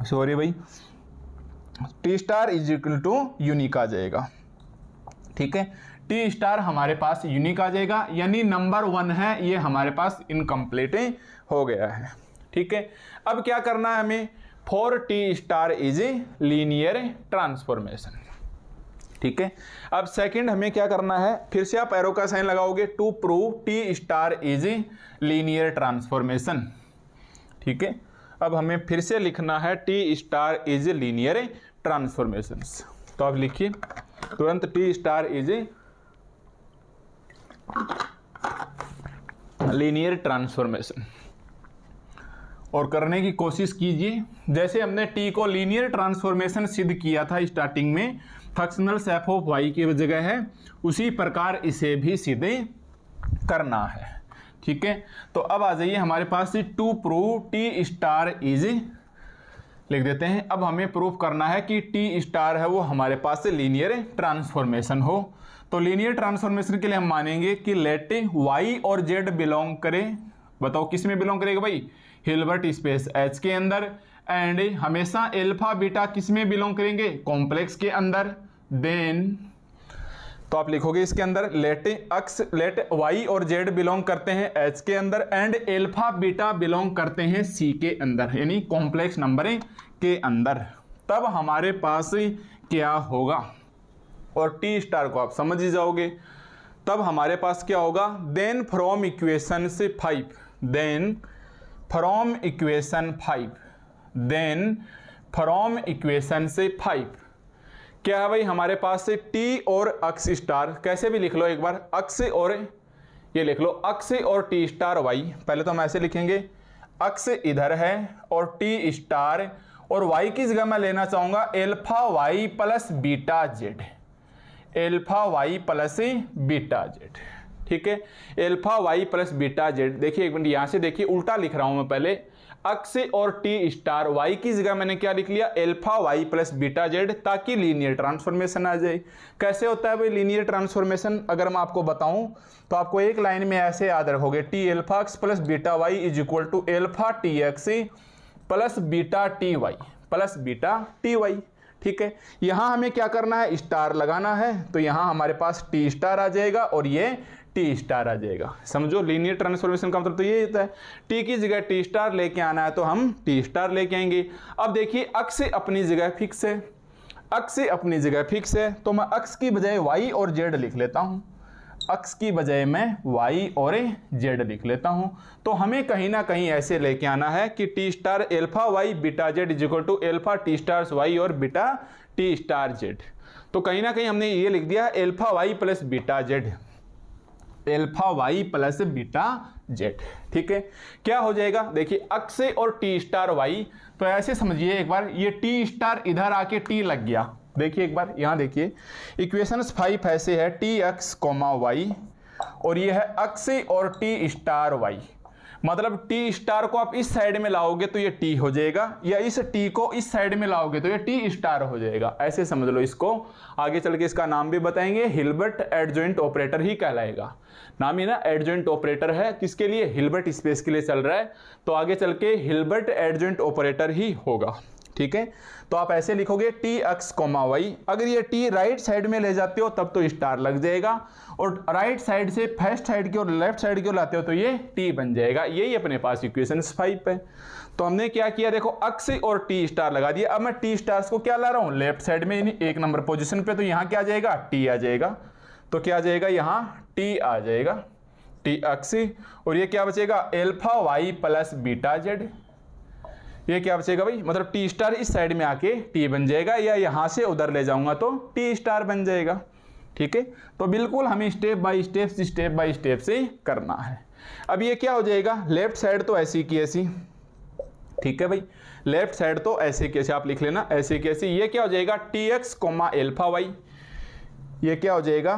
सॉरी मतलब भाई T star is equal to unique आ जाएगा ठीक है टी स्टार हमारे पास यूनिक आ जाएगा यानी नंबर वन है ये हमारे पास इनकम्प्लीट हो गया है ठीक है अब क्या करना है हमें for T star is a linear transformation ठीक है अब सेकंड हमें क्या करना है फिर से आप एरो का साइन लगाओगे to prove T star is a linear transformation ठीक है अब हमें फिर से लिखना है T star is a linear transformation तो आप लिखिए तुरंत T star is a linear transformation और करने की कोशिश कीजिए जैसे हमने टी को लीनियर ट्रांसफॉर्मेशन सिद्ध किया था स्टार्टिंग में फंक्शनल सेफ ऑफ वाई की जगह है उसी प्रकार इसे भी सीधे करना है ठीक है तो अब आ जाइए हमारे पास to prove T star is लिख देते हैं अब हमें प्रूफ करना है कि टी स्टार है वो हमारे पास से लीनियर ट्रांसफॉर्मेशन हो तो लीनियर ट्रांसफॉर्मेशन के लिए हम मानेंगे कि लेट वाई और जेड बिलोंग करें बताओ किस में बिलोंग करेगा भाई हिलबर्ट स्पेस एच के अंदर एंड हमेशा एल्फा बीटा किस में बिलोंग करेंगे कॉम्प्लेक्स के अंदर देन तो आप लिखोगे इसके अंदर लेट अक्स लेट वाई और जेड बिलोंग करते हैं एच के अंदर एंड एल्फा बीटा बिलोंग करते हैं सी के अंदर यानी कॉम्प्लेक्स नंबर के अंदर तब हमारे पास क्या होगा और टी स्टार को आप समझ ही जाओगे तब हमारे पास क्या होगा देन फ्रॉम इक्वेशन से five then from equation five then from equation से फाइव क्या है भाई हमारे पास से टी और अक्स स्टार कैसे भी लिख लो एक बार अक्स और ये लिख लो अक्स और टी स्टार वाई पहले तो हम ऐसे लिखेंगे अक्स इधर है और टी स्टार और वाई की जगह मैं लेना चाहूंगा alpha Y plus beta Z alpha Y plus beta Z ठीक है alpha Y plus beta Z देखिए एक मिनट यहां से देखिए उल्टा लिख रहा हूं मैं पहले अक्स और टी स्टार वाई की जगह मैंने क्या लिख लिया alpha Y plus beta Z ताकि लीनियर ट्रांसफॉर्मेशन आ जाए कैसे होता है भाई लीनियर ट्रांसफॉर्मेशन अगर मैं आपको बताऊं तो आपको एक लाइन में ऐसे याद रखोगे T alpha X plus beta Y is equal to alpha T X plus beta T Y plus beta T Y ठीक है यहां हमें क्या करना है स्टार लगाना है तो यहां हमारे पास टी स्टार आ जाएगा और ये टी स्टार आ जाएगा समझो लीनियर ट्रांसफॉर्मेशन का मतलब तो ये होता है टी की जगह टी स्टार लेके आना है तो हम टी स्टार लेके आएंगे अब देखिए अक्स अपनी जगह फिक्स है अक्स अपनी जगह फिक्स है तो मैं अक्स की बजाय वाई और जेड लिख लेता हूँ अक्स की बजाय मैं वाई और जेड लिख लेता हूं तो हमें कहीं ना कहीं ऐसे लेके आना है कि T star alpha Y beta Z is equal to alpha T star Y और बीटा टी स्टार जेड तो कहीं ना कहीं हमने ये लिख दिया alpha Y plus beta Z alpha Y plus beta Z ठीक है क्या हो जाएगा देखिए अक्स और टी स्टार वाई तो ऐसे समझिए एक बार ये टी स्टार इधर आके टी लग गया देखिए एक बार यहां देखिए इक्वेशन फाइव ऐसे है टी एक्स कोमा वाई और ये है अक्स और टी स्टार वाई मतलब टी स्टार को आप इस साइड में लाओगे तो ये टी हो जाएगा या इस टी को इस साइड में लाओगे तो ये टी स्टार हो जाएगा ऐसे समझ लो इसको आगे चल के इसका नाम भी बताएंगे हिलबर्ट एडजोइंट ऑपरेटर ही कहलाएगा नाम ही ना एडजेंट ऑपरेटर है किसके लिए हिलबर्ट स्पेस के लिए चल रहा है तो आगे चल के हिलबर्ट एडजेंट ऑपरेटर ही होगा ठीक है तो आप ऐसे लिखोगे टी अक्स कोमा वाई अगर ये टी राइट साइड में ले जाते हो तब तो स्टार लग जाएगा और राइट साइड से फर्स्ट साइड की और लेफ्ट साइड की ओर लाते हो तो ये टी बन जाएगा यही अपने पास इक्वेशन फाइव है तो हमने क्या किया देखो अक्स और टी स्टार लगा दिया अब मैं टी स्टार्स को क्या ला रहा हूं लेफ्ट साइड में एक नंबर पोजिशन पे तो यहां क्या आ जाएगा टी आ जाएगा तो क्या आ जाएगा यहां टी आ जाएगा टी अक्स और ये क्या बचेगा alpha Y plus beta Z ये क्या बचेगा भाई मतलब टी स्टार इस साइड में आके टी बन जाएगा या यहां से उधर ले जाऊंगा तो टी स्टार बन जाएगा ठीक है तो बिल्कुल हमें step by step step by step से करना है अब ये क्या हो जाएगा लेफ्ट साइड तो ऐसी की ऐसी ठीक है भाई लेफ्ट साइड तो ऐसे कैसे आप लिख लेना ऐसे कैसे ये क्या हो जाएगा T x comma alpha Y ये क्या हो जाएगा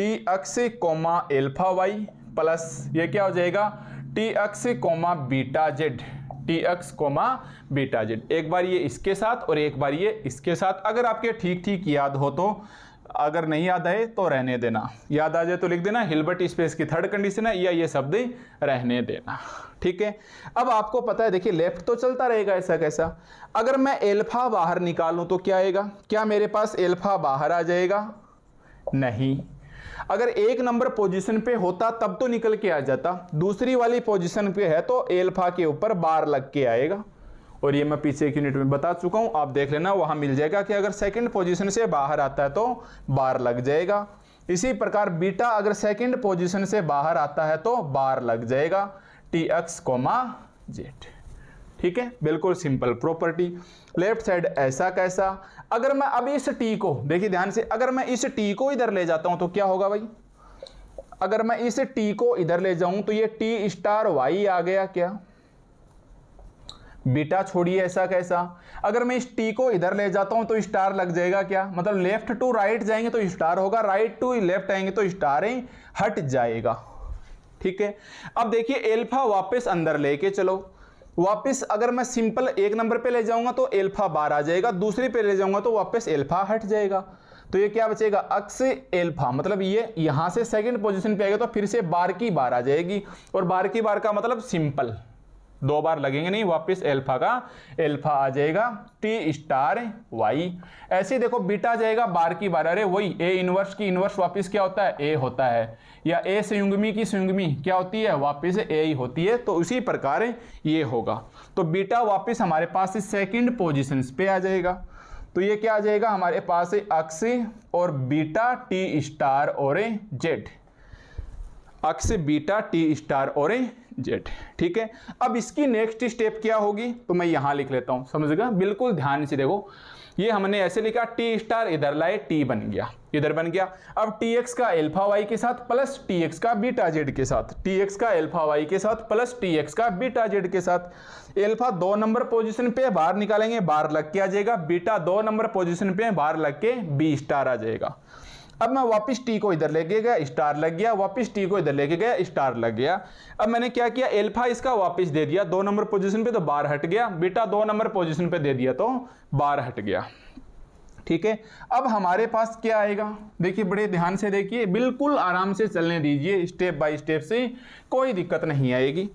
T X comma alpha Y plus ये क्या हो जाएगा T X comma beta Z T x comma beta Z एक बार ये इसके साथ और एक बार ये इसके साथ अगर आपके ठीक ठीक याद हो तो अगर नहीं याद आए तो रहने देना याद आ जाए तो लिख देना हिलबर्ट स्पेस की थर्ड कंडीशन है या ये शब्द रहने देना ठीक है अब आपको पता है देखिए लेफ्ट तो चलता रहेगा ऐसा कैसा अगर मैं एल्फा बाहर निकालूं तो क्या आएगा क्या मेरे पास एल्फा बाहर आ जाएगा नहीं अगर एक नंबर पोजीशन पे होता तब तो निकल के आ जाता दूसरी वाली पोजीशन पे है तो एल्फा के ऊपर बार लग के आएगा और ये मैं पीछे एक यूनिट में बता चुका हूँ आप देख लेना वहाँ मिल जाएगा कि अगर सेकेंड पोजिशन से बाहर आता है तो बार लग जाएगा इसी प्रकार बीटा अगर सेकेंड पोजिशन से बाहर आता है तो बार लग जाएगा टी एक्स कोमा जेट ठीक है बिल्कुल सिंपल प्रॉपर्टी लेफ्ट साइड ऐसा कैसा अगर मैं अब इस टी को देखिए ध्यान से अगर मैं इस टी को इधर ले जाता हूं तो क्या होगा भाई अगर मैं इस टी को इधर ले जाऊं तो ये टी स्टार वाई आ गया क्या बीटा छोड़िए ऐसा कैसा अगर मैं इस टी को इधर ले जाता हूं तो स्टार लग जाएगा क्या मतलब लेफ्ट टू राइट जाएंगे तो स्टार होगा राइट टू लेफ्ट आएंगे तो स्टार ही हट जाएगा ठीक है अब देखिए एल्फा वापस अंदर लेके चलो वापस अगर मैं सिंपल एक नंबर पे ले जाऊंगा तो एल्फा बार आ जाएगा दूसरे पे ले जाऊंगा तो वापस एल्फा हट जाएगा तो ये क्या बचेगा अक्स एल्फा मतलब ये यहाँ से सेकंड पोजीशन पे आएगा तो फिर से बार की बार आ जाएगी और बार की बार का मतलब सिंपल दो बार लगेंगे नहीं वापस एल्फा का एल्फा आ जाएगा टी स्टार वाई ऐसे देखो बीटा जाएगा बार की बार अरे वही ए इनवर्स की इनवर्स वापस क्या होता है ए होता है या ए संयुग्मी की संयुग्मी क्या होती है वापस ए ही होती है तो उसी प्रकार ये होगा तो बीटा वापस हमारे पास सेकेंड पोजिशन पे आ जाएगा तो ये क्या आ जाएगा हमारे पास अक्स और बीटा टी स्टार और Z X beta T star और जेड ठीक है अब इसकी नेक्स्ट स्टेप क्या होगी तो मैं यहां लिख लेता हूं समझ बिल्कुल ध्यान से देखो ये हमने ऐसे लिखा टी स्टार इधर लाए टी बन गया इधर बन गया अब टी एक्स का एल्फा वाई के साथ प्लस टी एक्स का बीटा जेड के साथ टी एक्स का एल्फा वाई के साथ प्लस टी एक्स का बीटा जेड के साथ एल्फा दो नंबर पोजीशन पे बाहर निकालेंगे बाहर लग के आ जाएगा बीटा दो नंबर पोजीशन पे बाहर लग के बी स्टार आ जाएगा अब मैं वापस टी को इधर लेके गया स्टार लग गया वापस टी को इधर लेके गया स्टार लग गया अब मैंने क्या किया एल्फा इसका वापस दे दिया दो नंबर पोजीशन पे तो बार हट गया बेटा दो नंबर पोजीशन पे दे दिया तो बार हट गया ठीक है अब हमारे पास क्या आएगा देखिए बड़े ध्यान से देखिए बिल्कुल आराम से चलने दीजिए स्टेप बाय स्टेप से कोई दिक्कत नहीं आएगी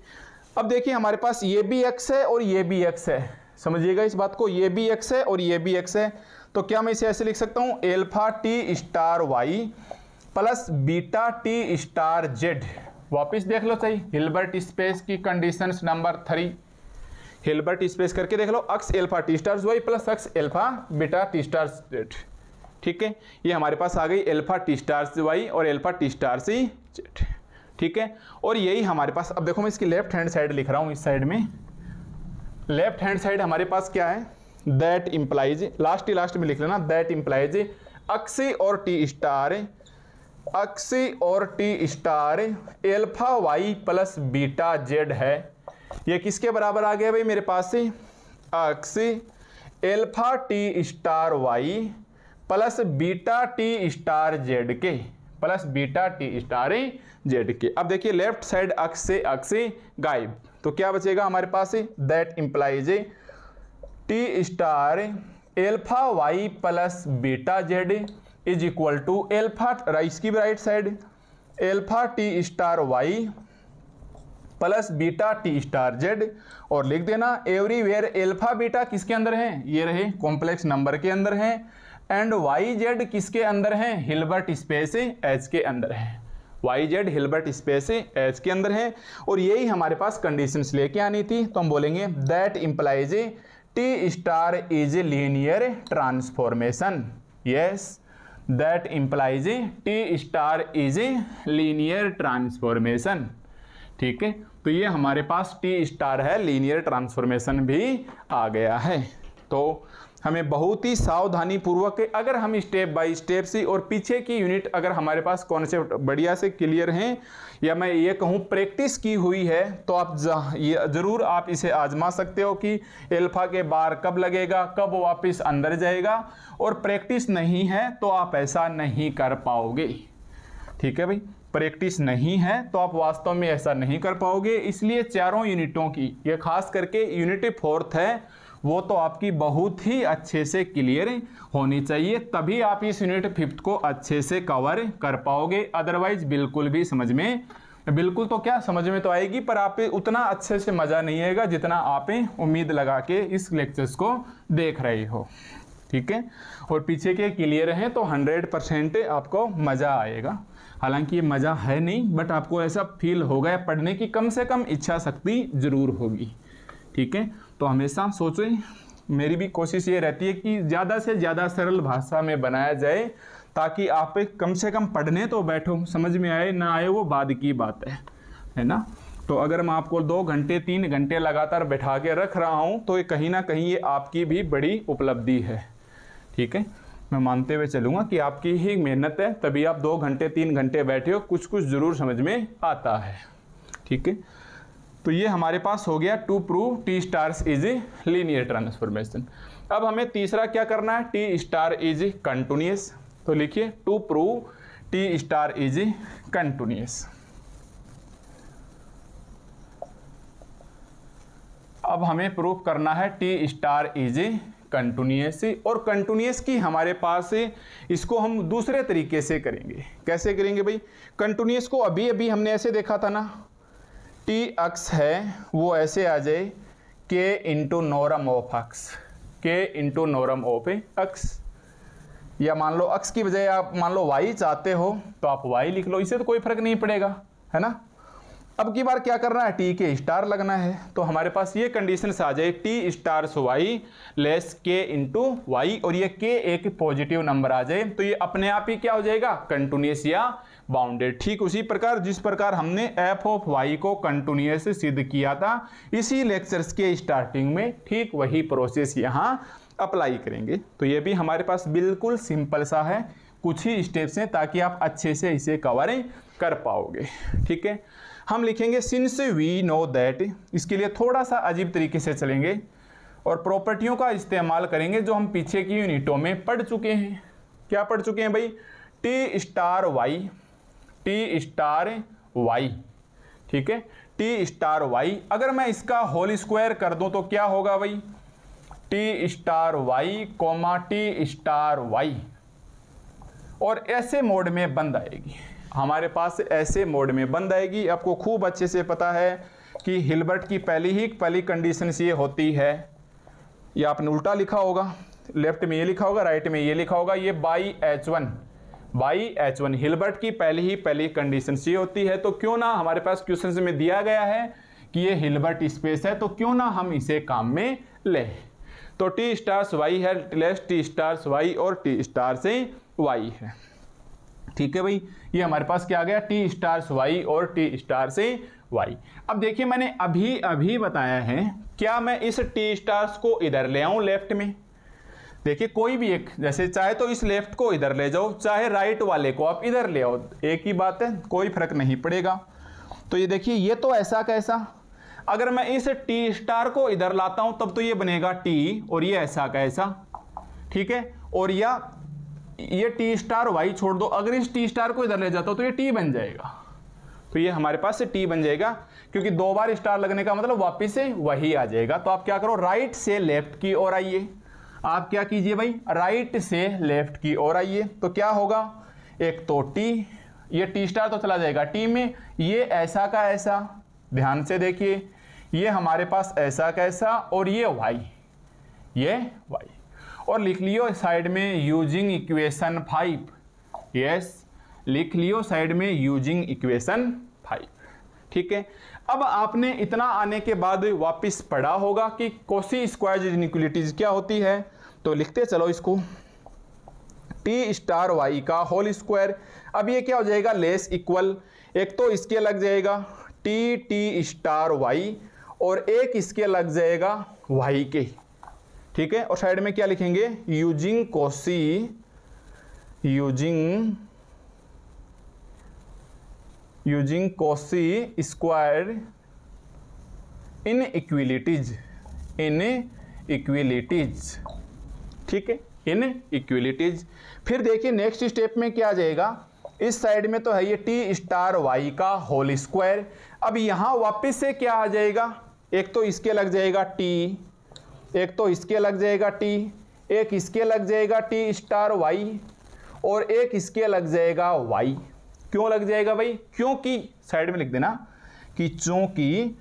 अब देखिए हमारे पास ये भी एक्स है और ये भी एक्स है समझिएगा इस बात को ये भी एक्स है और ये भी एक्स है तो क्या मैं इसे ऐसे लिख सकता हूं alpha T star Y plus beta T star Z वापिस देख लो सही हिलबर्ट स्पेस की condition number three Hilbert space करके देख लो X alpha T star Y plus X alpha beta T star Z ठीक है ये हमारे पास आ गई एल्फा टी स्टार वाई और alpha T star C Z ठीक है और यही हमारे पास अब देखो मैं इसकी लेफ्ट हैंड साइड लिख रहा हूँ इस साइड में लेफ्ट हैंड साइड हमारे पास क्या है दैट इंप्लाइज लास्ट ही लास्ट में लिख लेना दैट इंप्लाइज अक्सी और टी स्टार अक्सी और T star alpha Y plus beta Z है ये किसके बराबर आ गया भाई मेरे पास से X alpha T star Y plus beta T star Z के plus beta T star Z के अब देखिए लेफ्ट साइड अक्स से अक्स गायब तो क्या बचेगा हमारे पास that implies T star alpha Y plus beta Z is equal to alpha राइस की right side alpha T star Y plus beta T star Z और लिख देना एवरीवेयर एल्फा बीटा किसके अंदर है ये रहे कॉम्प्लेक्स नंबर के अंदर है एंड वाई जेड किसके अंदर है हिलबर्ट स्पेस एच के अंदर है Y Z Hilbert space H के अंदर है और यही हमारे पास कंडीशंस लेके आनी थी तो हम बोलेंगे that implies T star is a linear transformation yes that implies T star is a linear transformation ठीक है तो ये हमारे पास टी स्टार है लीनियर ट्रांसफॉर्मेशन भी आ गया है तो हमें बहुत ही सावधानी पूर्वक अगर हम स्टेप बाय स्टेप से और पीछे की यूनिट अगर हमारे पास कॉन्सेप्ट बढ़िया से क्लियर हैं या मैं ये कहूँ प्रैक्टिस की हुई है तो आप ज़रूर आप इसे आजमा सकते हो कि एल्फा के बार कब लगेगा कब वापस अंदर जाएगा और प्रैक्टिस नहीं है तो आप ऐसा नहीं कर पाओगे ठीक है भाई प्रैक्टिस नहीं है तो आप वास्तव में ऐसा नहीं कर पाओगे इसलिए चारों यूनिटों की यह खास करके यूनिट फोर्थ है वो तो आपकी बहुत ही अच्छे से क्लियर होनी चाहिए तभी आप इस यूनिट फिफ्थ को अच्छे से कवर कर पाओगे अदरवाइज बिल्कुल भी समझ में बिल्कुल तो क्या समझ में तो आएगी पर आप उतना अच्छे से मज़ा नहीं आएगा जितना आप उम्मीद लगा के इस लेक्चर्स को देख रहे हो ठीक है और पीछे के क्लियर हैं तो 100 परसेंट आपको मज़ा आएगा हालांकि ये मज़ा है नहीं बट आपको ऐसा फील होगा पढ़ने की कम से कम इच्छा शक्ति जरूर होगी ठीक है तो हमेशा सोचें मेरी भी कोशिश ये रहती है कि ज़्यादा से ज़्यादा सरल भाषा में बनाया जाए ताकि आप कम से कम पढ़ने तो बैठो समझ में आए ना आए वो बाद की बात है है ना तो अगर मैं आपको दो घंटे तीन घंटे लगातार बैठा के रख रहा हूँ तो ये कहीं ना कहीं ये आपकी भी बड़ी उपलब्धि है ठीक है मैं मानते हुए चलूँगा कि आपकी ही मेहनत है तभी आप दो घंटे तीन घंटे बैठे हो कुछ कुछ ज़रूर समझ में आता है ठीक है तो ये हमारे पास हो गया to prove T stars is a linear transformation अब हमें तीसरा क्या करना है T star is a continuous तो लिखिए to prove T star is a continuous अब हमें प्रूफ करना है T star is a continuous और कंटिन्यूस की हमारे पास इसको हम दूसरे तरीके से करेंगे कैसे करेंगे भाई कंटिन्यूस को अभी अभी हमने ऐसे देखा था ना टी अक्स है वो ऐसे आ जाए के इंटू नोरम ऑफ अक्स के इंटू नोरम ऑफ अक्स या मान लो अक्स की बजाय आप मान लो वाई चाहते हो तो आप वाई लिख लो इसे तो कोई फर्क नहीं पड़ेगा है ना अब की बार क्या करना है टी के स्टार लगना है तो हमारे पास ये कंडीशन आ जाए T star Y less K into Y और ये के एक पॉजिटिव नंबर आ जाए तो ये अपने आप ही क्या हो जाएगा कंटिन्यूस या बाउंडेड ठीक उसी प्रकार जिस प्रकार हमने एफ ऑफ वाई को कंटिन्यूस सिद्ध किया था इसी लेक्चर्स के स्टार्टिंग में ठीक वही प्रोसेस यहाँ अप्लाई करेंगे तो ये भी हमारे पास बिल्कुल सिंपल सा है कुछ ही स्टेप्स हैं ताकि आप अच्छे से इसे कवर कर पाओगे ठीक है हम लिखेंगे सिंस वी नो दैट इसके लिए थोड़ा सा अजीब तरीके से चलेंगे और प्रॉपर्टियों का इस्तेमाल करेंगे जो हम पीछे की यूनिटों में पढ़ चुके हैं क्या पढ़ चुके हैं भाई T star Y T star Y ठीक है टी स्टार वाई अगर मैं इसका होल स्क्वायर कर दूं तो क्या होगा भाई T star Y comma T star Y और ऐसे मोड में बंद आएगी हमारे पास ऐसे मोड में बंद आएगी आपको खूब अच्छे से पता है कि हिलबर्ट की पहली ही पहली कंडीशन ये होती है या आपने उल्टा लिखा होगा लेफ्ट में ये लिखा होगा राइट में ये लिखा होगा ये by H one by H one Hilbert की पहली ही पहली कंडीशन सी होती है तो क्यों ना हमारे पास क्वेश्चन में दिया गया है कि ये हिलबर्ट स्पेस है तो क्यों ना हम इसे काम में ले तो टी स्टार्स वाई है प्लस टी स्टार्स वाई और टी स्टार से वाई है ठीक है भाई ये हमारे पास क्या आ गया टी स्टार्स वाई और टी स्टार से वाई अब देखिए मैंने अभी अभी बताया है क्या मैं इस टी स्टार्स को इधर ले आऊं लेफ्ट में देखिए कोई भी एक जैसे चाहे तो इस लेफ्ट को इधर ले जाओ चाहे राइट वाले को आप इधर ले आओ एक ही बात है कोई फर्क नहीं पड़ेगा तो ये देखिए ये तो ऐसा कैसा अगर मैं इस टी स्टार को इधर लाता हूं तब तो ये बनेगा टी और ये ऐसा कैसा ठीक है और या ये टी स्टार वाई छोड़ दो अगर इस टी स्टार को इधर ले जाता हूं तो ये टी बन जाएगा तो ये हमारे पास से टी बन जाएगा क्योंकि दो बार स्टार लगने का मतलब वापिस से वही आ जाएगा तो आप क्या करो राइट से लेफ्ट की ओर आइए आप क्या कीजिए भाई राइट से लेफ्ट की ओर आइए तो क्या होगा एक तो टी ये टी स्टार तो चला जाएगा टी में ये ऐसा का ऐसा ध्यान से देखिए ये हमारे पास ऐसा का ऐसा और ये वाई ये वाई और लिख लियो साइड में यूजिंग इक्वेशन फाइव यस लिख लियो साइड में यूजिंग इक्वेशन फाइव ठीक है अब आपने इतना आने के बाद वापस पढ़ा होगा कि कोसी स्क्वायर इनिक्वलिटीज क्या होती है तो लिखते चलो इसको टी स्टार वाई का होल स्क्वायर अब ये क्या हो जाएगा लेस इक्वल एक तो इसके लग जाएगा टी टी स्टार वाई और एक इसके लग जाएगा वाई के ठीक है और साइड में क्या लिखेंगे using Cauchy using using Cauchy Schwarz inequalities inequalities ठीक है इन इक्वलिटीज फिर देखिए नेक्स्ट स्टेप में क्या आ जाएगा इस साइड में तो है ये टी स्टार वाई का होल स्क्वायर अब यहां वापस से क्या आ जाएगा एक तो इसके लग जाएगा टी एक तो इसके लग जाएगा टी एक इसके लग जाएगा टी स्टार वाई और एक इसके लग जाएगा वाई क्यों लग जाएगा भाई क्योंकि साइड में लिख देना कि चूंकि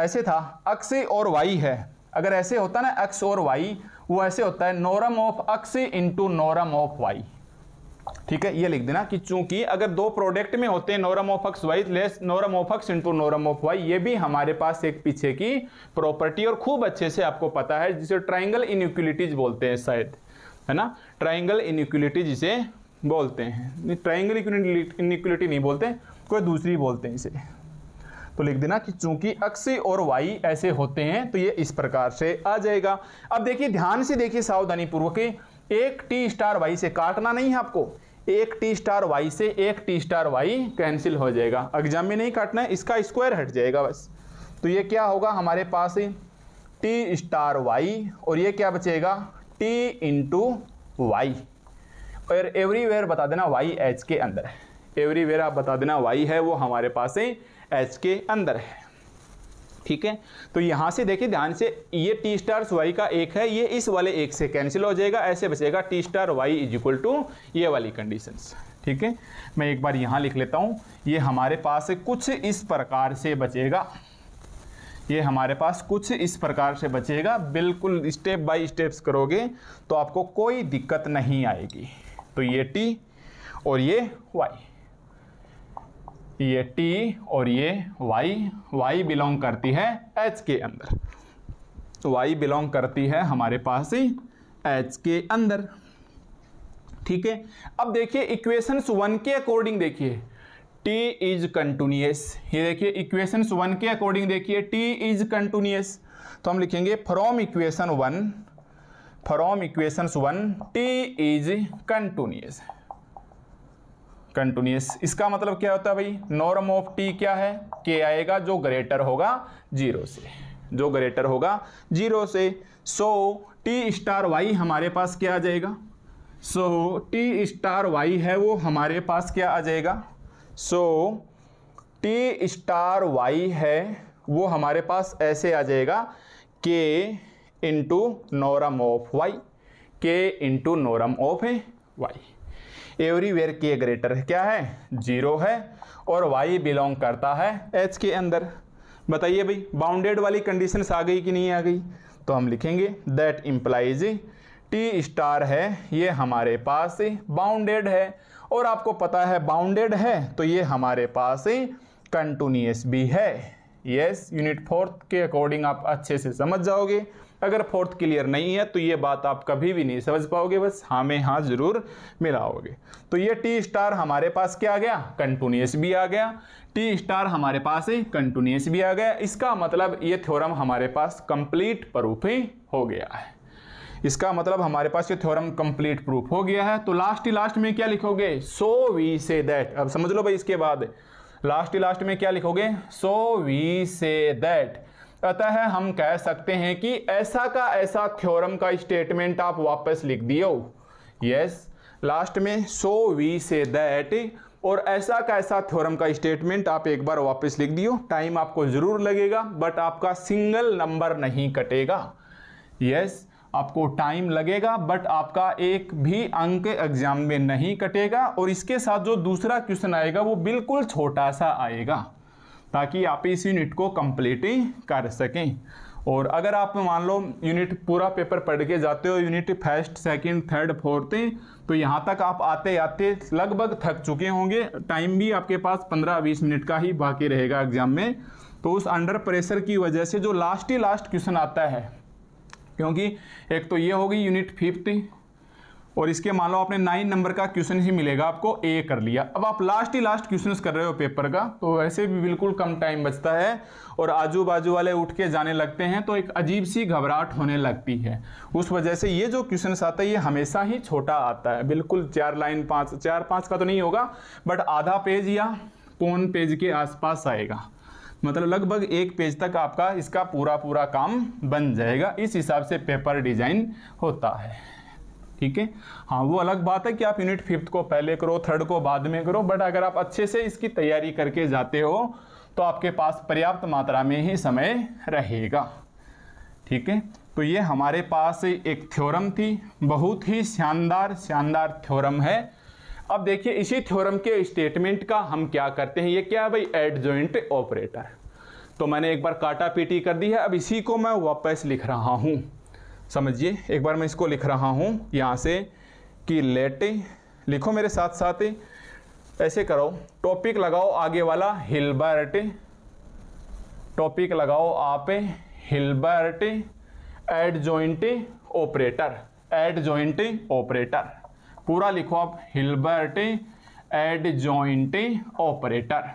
ऐसे था अक्स और वाई है अगर ऐसे होता ना अक्स और वाई वो ऐसे होता है norm of X into norm of Y ठीक है ये लिख देना कि चूंकि अगर दो प्रोडक्ट में होते हैं norm of X Y less norm of X into norm of Y ये भी हमारे पास एक पीछे की प्रॉपर्टी और खूब अच्छे से आपको पता है जिसे ट्राइंगल इनिक्वलिटीज बोलते हैं शायद है ना ट्राइंगल इनिक्वलिटी जिसे बोलते हैं ट्राइंगल इनिक्वलिटी नहीं बोलते कोई दूसरी बोलते हैं इसे तो लिख देना कि चूंकि अक्ष और वाई ऐसे होते हैं तो ये इस प्रकार से आ जाएगा अब देखिए ध्यान से देखिए सावधानी पूर्वक एक टी स्टार वाई से काटना नहीं है आपको एक टी स्टार वाई से एक टी स्टार वाई कैंसिल हो जाएगा एग्जाम में नहीं काटना है इसका स्क्वायर हट जाएगा बस तो ये क्या होगा हमारे पास टी स्टार वाई और ये क्या बचेगा टी इंटू वाई और एवरीवेयर बता देना वाई एच के अंदर है एवरीवेयर आप बता देना वाई है वो हमारे पास है एच के अंदर है ठीक है तो यहाँ से देखिए ध्यान से ये टी स्टार वाई का एक है ये इस वाले एक से कैंसिल हो जाएगा ऐसे बचेगा T star Y is equal to ये वाली कंडीशंस ठीक है मैं एक बार यहाँ लिख लेता हूँ ये हमारे पास कुछ इस प्रकार से बचेगा ये हमारे पास कुछ इस प्रकार से बचेगा बिल्कुल स्टेप बाय स्टेप्स करोगे तो आपको कोई दिक्कत नहीं आएगी तो ये टी और ये वाई ये T और ये Y Y बिलोंग करती है H के अंदर तो Y बिलोंग करती है हमारे पास ही H के अंदर ठीक है अब देखिए इक्वेशन वन के अकॉर्डिंग देखिए T इज कंटिन्यूस ये देखिए इक्वेशन वन के अकॉर्डिंग देखिए T इज कंटिन्यूस तो हम लिखेंगे from equation one from equation one T is continuous continuous इसका मतलब क्या होता है भाई नॉर्म ऑफ टी क्या है के आएगा जो ग्रेटर होगा जीरो से जो ग्रेटर होगा जीरो से सो टी स्टार वाई हमारे पास क्या आ जाएगा सो टी स्टार वाई है वो हमारे पास क्या आ जाएगा सो टी स्टार वाई है वो हमारे पास ऐसे आ जाएगा K into norm of Y K into norm of Y everywhere K greater क्या है जीरो है और वाई बिलोंग करता है एच के अंदर बताइए भाई बाउंडेड वाली कंडीशन आ गई कि नहीं आ गई तो हम लिखेंगे दैट इम्प्लाइज टी स्टार है ये हमारे पास बाउंडेड है और आपको पता है बाउंडेड है तो ये हमारे पास कंटिन्यूस भी है यस यूनिट फोर्थ के अकॉर्डिंग आप अच्छे से समझ जाओगे अगर फोर्थ क्लियर नहीं है तो ये बात आप कभी भी नहीं समझ पाओगे बस हाँ में हाँ जरूर मिलाओगे तो ये टी स्टार हमारे पास क्या आ गया कंटिन्यूस भी आ गया टी स्टार हमारे पास कंटिन्यूस भी आ गया इसका मतलब ये थ्योरम हमारे पास कंप्लीट प्रूफ ही हो गया है इसका मतलब हमारे पास ये थ्योरम कंप्लीट प्रूफ हो गया है तो लास्ट ही लास्ट में क्या लिखोगे सो वी से दैट अब समझ लो भाई इसके बाद लास्ट ही लास्ट में क्या लिखोगे सो वी से दैट अतः हम कह सकते हैं कि ऐसा का ऐसा थ्योरम का स्टेटमेंट आप वापस लिख दियो यस लास्ट में सो वी से दैट और ऐसा का ऐसा थ्योरम का स्टेटमेंट आप एक बार वापस लिख दियो टाइम आपको ज़रूर लगेगा बट आपका सिंगल नंबर नहीं कटेगा यस yes, आपको टाइम लगेगा बट आपका एक भी अंक एग्जाम में नहीं कटेगा और इसके साथ जो दूसरा क्वेश्चन आएगा वो बिल्कुल छोटा सा आएगा ताकि आप इस यूनिट को कंप्लीटिंग कर सकें और अगर आप मान लो यूनिट पूरा पेपर पढ़ के जाते हो unit first second third fourth तो यहाँ तक आप आते आते लगभग थक चुके होंगे टाइम भी आपके पास 15-20 मिनट का ही बाकी रहेगा एग्जाम में तो उस अंडर प्रेशर की वजह से जो लास्ट ही लास्ट क्वेश्चन आता है क्योंकि एक तो ये होगी यूनिट फिफ्थ और इसके मान लो आपने नाइन नंबर का क्वेश्चन ही मिलेगा आपको ए कर लिया अब आप लास्ट ही लास्ट क्वेश्चन कर रहे हो पेपर का तो वैसे भी बिल्कुल कम टाइम बचता है और आजू बाजू वाले उठ के जाने लगते हैं तो एक अजीब सी घबराहट होने लगती है उस वजह से ये जो क्वेश्चन आता है ये हमेशा ही छोटा आता है बिल्कुल चार लाइन पाँच चार पाँच का तो नहीं होगा बट आधा पेज या पौन पेज के आसपास आएगा मतलब लगभग एक पेज तक आपका इसका पूरा पूरा काम बन जाएगा इस हिसाब से पेपर डिजाइन होता है ठीक है हाँ वो अलग बात है कि आप यूनिट फिफ्थ को पहले करो थर्ड को बाद में करो बट अगर आप अच्छे से इसकी तैयारी करके जाते हो तो आपके पास पर्याप्त मात्रा में ही समय रहेगा ठीक है तो ये हमारे पास एक थ्योरम थी बहुत ही शानदार शानदार थ्योरम है अब देखिए इसी थ्योरम के स्टेटमेंट का हम क्या करते हैं ये क्या है भाई एड जॉइंट ऑपरेटर तो मैंने एक बार काटा पीटी कर दी है अब इसी को मैं वापस लिख रहा हूं समझिए एक बार मैं इसको लिख रहा हूँ यहाँ से कि लेटे लिखो मेरे साथ साथ ऐसे करो टॉपिक लगाओ आगे वाला हिलबर्ट टॉपिक लगाओ आप Hilbert adjoint operator adjoint operator पूरा लिखो आप हिलबर्ट एड जॉइंट ऑपरेटर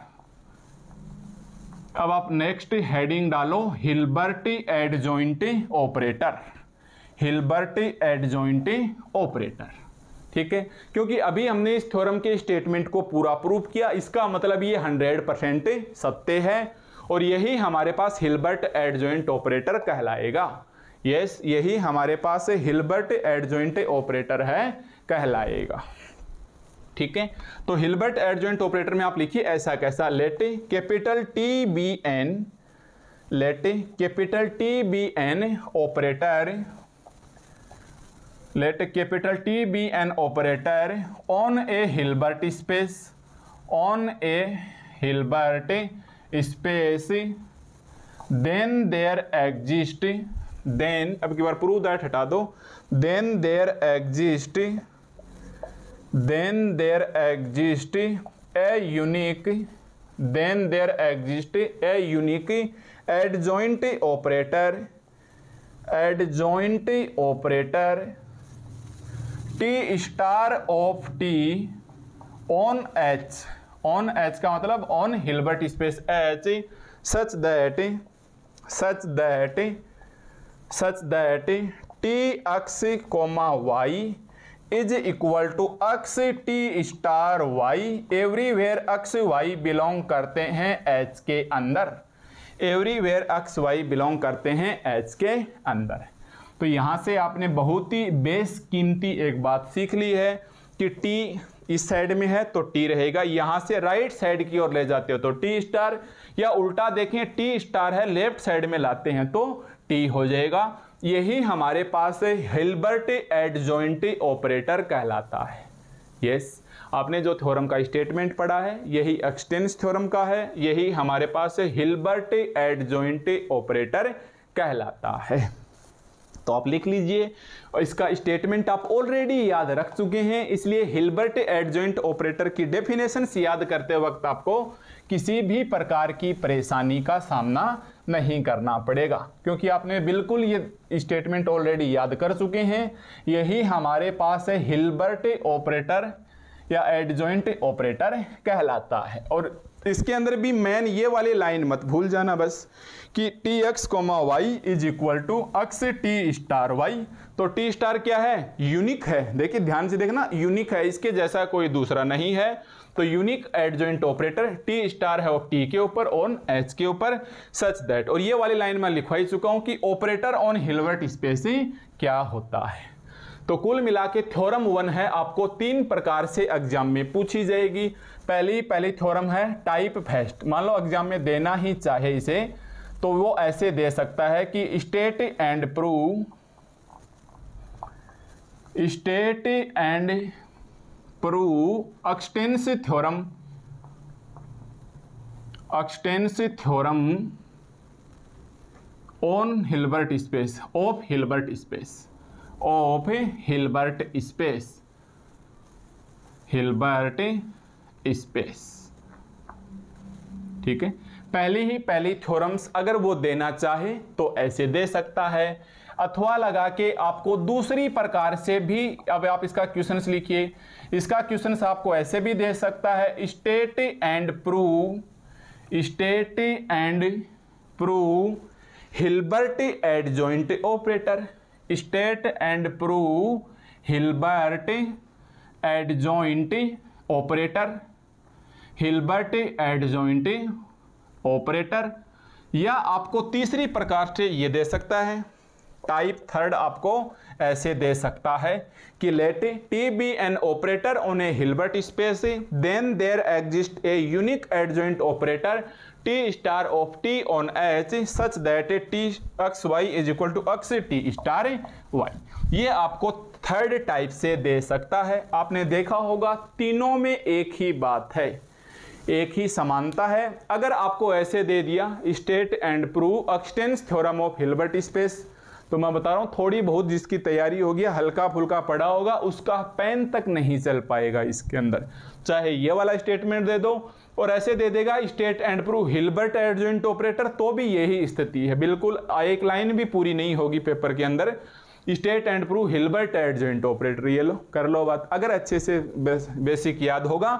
अब आप नेक्स्ट हेडिंग डालो Hilbert adjoint operator Hilbert adjoint operator ठीक है क्योंकि अभी हमने इस थ्योरम के स्टेटमेंट को पूरा प्रूफ किया इसका मतलब ये 100 परसेंट सत्य है और यही हमारे पास हिलबर्ट एडजॉइंट ऑपरेटर कहलाएगा यस यही हमारे पास हिलबर्ट एडजॉइंट ऑपरेटर है कहलाएगा ठीक है तो हिलबर्ट एडजॉइंट ऑपरेटर में आप लिखिए ऐसा कैसा let capital T be an let capital T be an operator let capital T be an operator on a Hilbert space on a Hilbert space then there exist then अब की बार प्रूव दैट हटा दो then there exist then there exist a unique then there exist a unique adjoint operator adjoint operator T star of T on H on H का मतलब on Hilbert space H such that such that such that T X comma Y is equal to x T star Y everywhere X Y belong करते हैं एच के अंदर एवरीवेयर एक्स वाई बिलोंग करते हैं एच के अंदर तो यहाँ से आपने बहुत ही बेस कीमती एक बात सीख ली है कि टी इस साइड में है तो टी रहेगा यहाँ से राइट साइड की ओर ले जाते हो तो टी स्टार या उल्टा देखें टी स्टार है लेफ्ट साइड में लाते हैं तो टी हो जाएगा यही हमारे पास हिलबर्ट एड ऑपरेटर कहलाता है यस आपने जो थ्योरम का स्टेटमेंट पढ़ा है यही एक्सटेंस थ्योरम का है यही हमारे पास हिलबर्ट एड ऑपरेटर कहलाता है तो आप लिख लीजिए और इसका स्टेटमेंट आप ऑलरेडी याद रख चुके हैं इसलिए हिलबर्ट एडजॉइंट ऑपरेटर की डेफिनेशन याद करते वक्त आपको किसी भी प्रकार की परेशानी का सामना नहीं करना पड़ेगा क्योंकि आपने बिल्कुल ये स्टेटमेंट ऑलरेडी याद कर चुके हैं यही हमारे पास है हिलबर्ट ऑपरेटर या एडजॉइंट ऑपरेटर कहलाता है और इसके अंदर भी मैन ये वाली लाइन मत भूल जाना बस कि T x comma Y is equal to X T star Y तो टी स्टार क्या है यूनिक है देखिए ध्यान से देखना यूनिक है इसके जैसा कोई दूसरा नहीं है तो unique adjoint operator T star है ऑफ टी के ऊपर ऑन एच के ऊपर सच दैट और ये वाली लाइन मैं लिखवाई चुका हूं कि ऑपरेटर ऑन हिलवर्ट स्पेसिंग क्या होता है तो कुल मिला के थ्योरम वन है आपको तीन प्रकार से एग्जाम में पूछी जाएगी पहली पहली थ्योरम है टाइप फेस्ट मान लो एग्जाम में देना ही चाहे इसे तो वो ऐसे दे सकता है कि state and prove state and prove existence theorem existence theorem on Hilbert space of Hilbert space of Hilbert space Hilbert space ठीक है पहली ही पहली थ्योरम्स अगर वो देना चाहे तो ऐसे दे सकता है अथवा लगा के आपको दूसरी प्रकार से भी अब आप इसका क्वेश्चन लिखिए इसका क्वेश्चन आपको ऐसे भी दे सकता है state and prove state and prove Hilbert adjoint operator state and prove Hilbert adjoint operator Hilbert adjoint operator या आपको तीसरी प्रकार से ये दे सकता है टाइप थर्ड आपको ऐसे दे सकता है कि let T be an operator on a Hilbert space then there exist a unique adjoint operator T star of T on H such that T x Y is equal to x T star Y ये आपको थर्ड टाइप से दे सकता है आपने देखा होगा तीनों में एक ही बात है एक ही समानता है अगर आपको ऐसे दे दिया state and prove existence theorem of Hilbert space तो मैं बता रहा हूँ थोड़ी बहुत जिसकी तैयारी होगी हल्का फुल्का पड़ा होगा उसका पेन तक नहीं चल पाएगा इसके अंदर चाहे ये वाला स्टेटमेंट दे दो और ऐसे दे देगा state and prove Hilbert adjoint operator तो भी यही स्थिति है बिल्कुल एक लाइन भी पूरी नहीं होगी पेपर के अंदर state and prove Hilbert adjoint operator ये लो कर लो बात अगर अच्छे से बेस, बेसिक याद होगा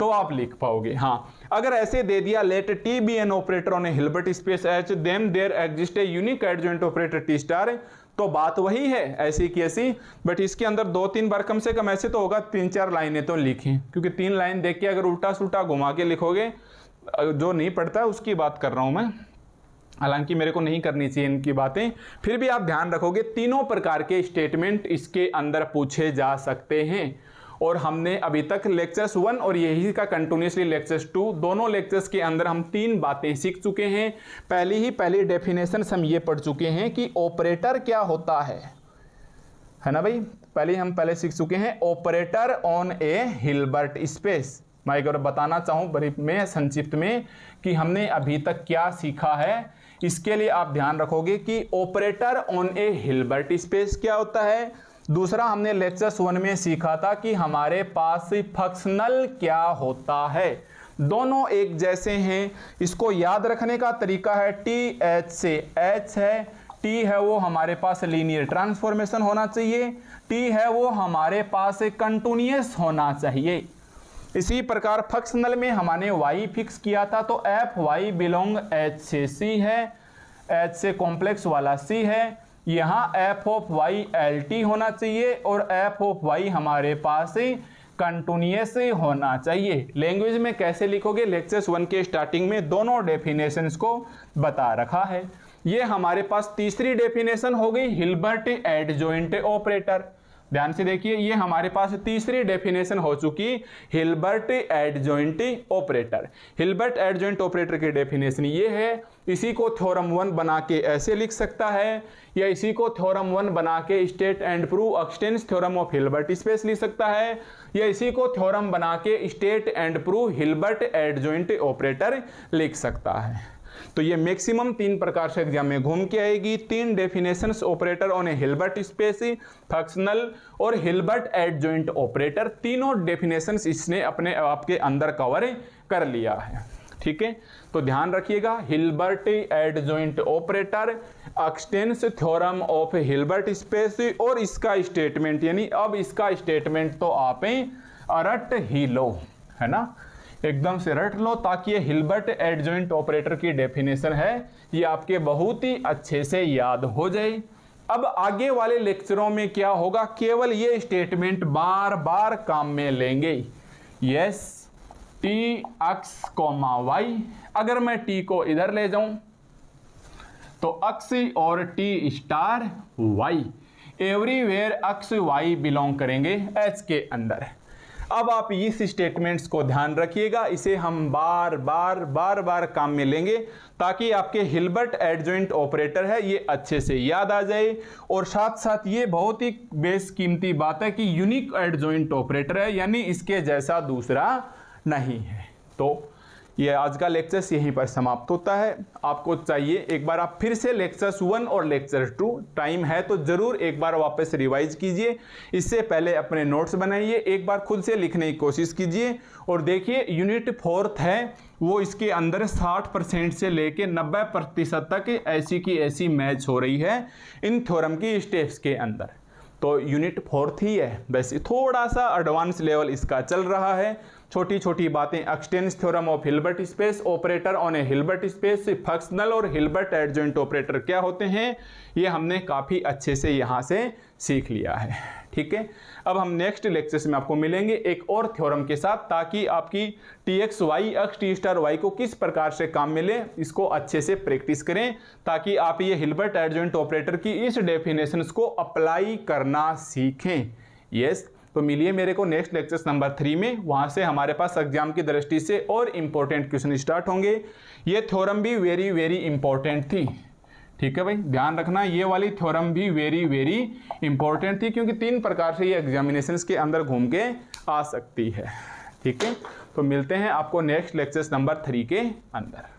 तो आप लिख पाओगे हाँ अगर ऐसे दे दिया let T be an operator on Hilbert space H then there exist a unique adjoint operator T star तो बात वही है ऐसी की ऐसी बट इसके अंदर दो तीन बार कम से कम ऐसे तो होगा तीन चार लाइनें तो लिखी क्योंकि तीन लाइन देख के अगर उल्टा सुल्टा घुमा के लिखोगे जो नहीं पढ़ता उसकी बात कर रहा हूँ मैं हालांकि मेरे को नहीं करनी चाहिए इनकी बातें फिर भी आप ध्यान रखोगे तीनों प्रकार के स्टेटमेंट इसके अंदर पूछे जा सकते हैं और हमने अभी तक लेक्चर्स वन और यही का कंटिन्यूसली लेक्चर्स टू दोनों लेक्चर्स के अंदर हम तीन बातें सीख चुके हैं पहली ही पहली डेफिनेशन हम ये पढ़ चुके हैं कि ऑपरेटर क्या होता है है ना भाई पहले हम पहले सीख चुके हैं operator on a Hilbert space मैं अगर बताना चाहूँ बड़ी में संक्षिप्त में कि हमने अभी तक क्या सीखा है इसके लिए आप ध्यान रखोगे कि operator on a Hilbert space क्या होता है दूसरा हमने लेक्चर्स वन में सीखा था कि हमारे पास फंक्शनल क्या होता है दोनों एक जैसे हैं इसको याद रखने का तरीका है टी एच से एच है टी है वो हमारे पास लीनियर ट्रांसफॉर्मेशन होना चाहिए टी है वो हमारे पास कंटिन्यूस होना चाहिए इसी प्रकार फंक्शनल में हमने वाई फिक्स किया था तो एफ वाई बिलोंग एच से सी है एच से कॉम्प्लेक्स वाला सी है यहाँ F of Y L T होना चाहिए और एफ ऑफ वाई हमारे पास कंटिन्यूस होना चाहिए लैंग्वेज में कैसे लिखोगे लेक्चर्स वन के स्टार्टिंग में दोनों डेफिनेशन को बता रखा है ये हमारे पास तीसरी डेफिनेशन हो गई हिलबर्ट एड ऑपरेटर ध्यान से देखिए ये हमारे पास तीसरी डेफिनेशन हो चुकी Hilbert adjoint operator Hilbert adjoint operator की डेफिनेशन ये है इसी को थ्योरम वन बना के ऐसे लिख सकता है या इसी को थ्योरम वन बना के state and prove existence theorem of Hilbert space लिख सकता है या इसी को थ्योरम बना के state and prove Hilbert adjoint operator लिख सकता है तो ये मैक्सिमम तीन प्रकार से एग्जाम में घूम के आएगी तीन definition operator on a Hilbert space functional और हिलबर्ट एड ज्वाइंट ऑपरेटर तीनों डेफिनेशन इसने अपने आपके अंदर कवर कर लिया है ठीक है तो ध्यान रखिएगा Hilbert adjoint operator existence theorem of Hilbert space और इसका स्टेटमेंट यानी अब इसका स्टेटमेंट तो आप अरट ही लो है ना एकदम से रट लो ताकि ये हिलबर्ट एडजॉइंट ऑपरेटर की डेफिनेशन है ये आपके बहुत ही अच्छे से याद हो जाए अब आगे वाले लेक्चरों में क्या होगा केवल ये स्टेटमेंट बार बार काम में लेंगे yes T x comma Y अगर मैं टी को इधर ले जाऊं तो अक्स और टी स्टार वाई एवरीवेयर अक्स वाई बिलोंग करेंगे एच के अंदर अब आप इस स्टेटमेंट्स को ध्यान रखिएगा इसे हम बार बार बार बार काम में लेंगे ताकि आपके हिलबर्ट एडजोइंट ऑपरेटर है ये अच्छे से याद आ जाए और साथ साथ ये बहुत ही बेस कीमती बात है कि यूनिक एडजोइंट ऑपरेटर है यानी इसके जैसा दूसरा नहीं है तो ये आज का लेक्चर्स यहीं पर समाप्त होता है आपको चाहिए एक बार आप फिर से लेक्चर्स वन और लेक्चर टू टाइम है तो ज़रूर एक बार वापस रिवाइज कीजिए इससे पहले अपने नोट्स बनाइए एक बार खुद से लिखने की कोशिश कीजिए और देखिए यूनिट फोर्थ है वो इसके अंदर 60 परसेंट से लेके 90 प्रतिशत तक ऐसी की ऐसी मैच हो रही है इन थोरम की स्टेप्स के अंदर तो यूनिट फोर्थ ही है वैसे थोड़ा सा एडवांस लेवल इसका चल रहा है छोटी छोटी बातें existence theorem of Hilbert space operator on a Hilbert space functional और हिलबर्ट एडजेंट ऑपरेटर क्या होते हैं ये हमने काफ़ी अच्छे से यहाँ से सीख लिया है ठीक है अब हम नेक्स्ट लेक्चर्स में आपको मिलेंगे एक और थ्योरम के साथ ताकि आपकी T x Y X T star Y को किस प्रकार से काम मिले इसको अच्छे से प्रैक्टिस करें ताकि आप ये हिलबर्ट एडजेंट ऑपरेटर की इस डेफिनेशन को अप्लाई करना सीखें यस yes, तो मिलिए मेरे को नेक्स्ट लेक्चर नंबर थ्री में वहाँ से हमारे पास एग्जाम की दृष्टि से और इम्पोर्टेंट क्वेश्चन स्टार्ट होंगे ये थ्योरम भी वेरी वेरी इंपॉर्टेंट थी ठीक है भाई ध्यान रखना ये वाली थ्योरम भी वेरी वेरी इंपॉर्टेंट थी क्योंकि तीन प्रकार से ये एग्जामिनेशन के अंदर घूम के आ सकती है ठीक है तो मिलते हैं आपको नेक्स्ट लेक्चर्स नंबर थ्री के अंदर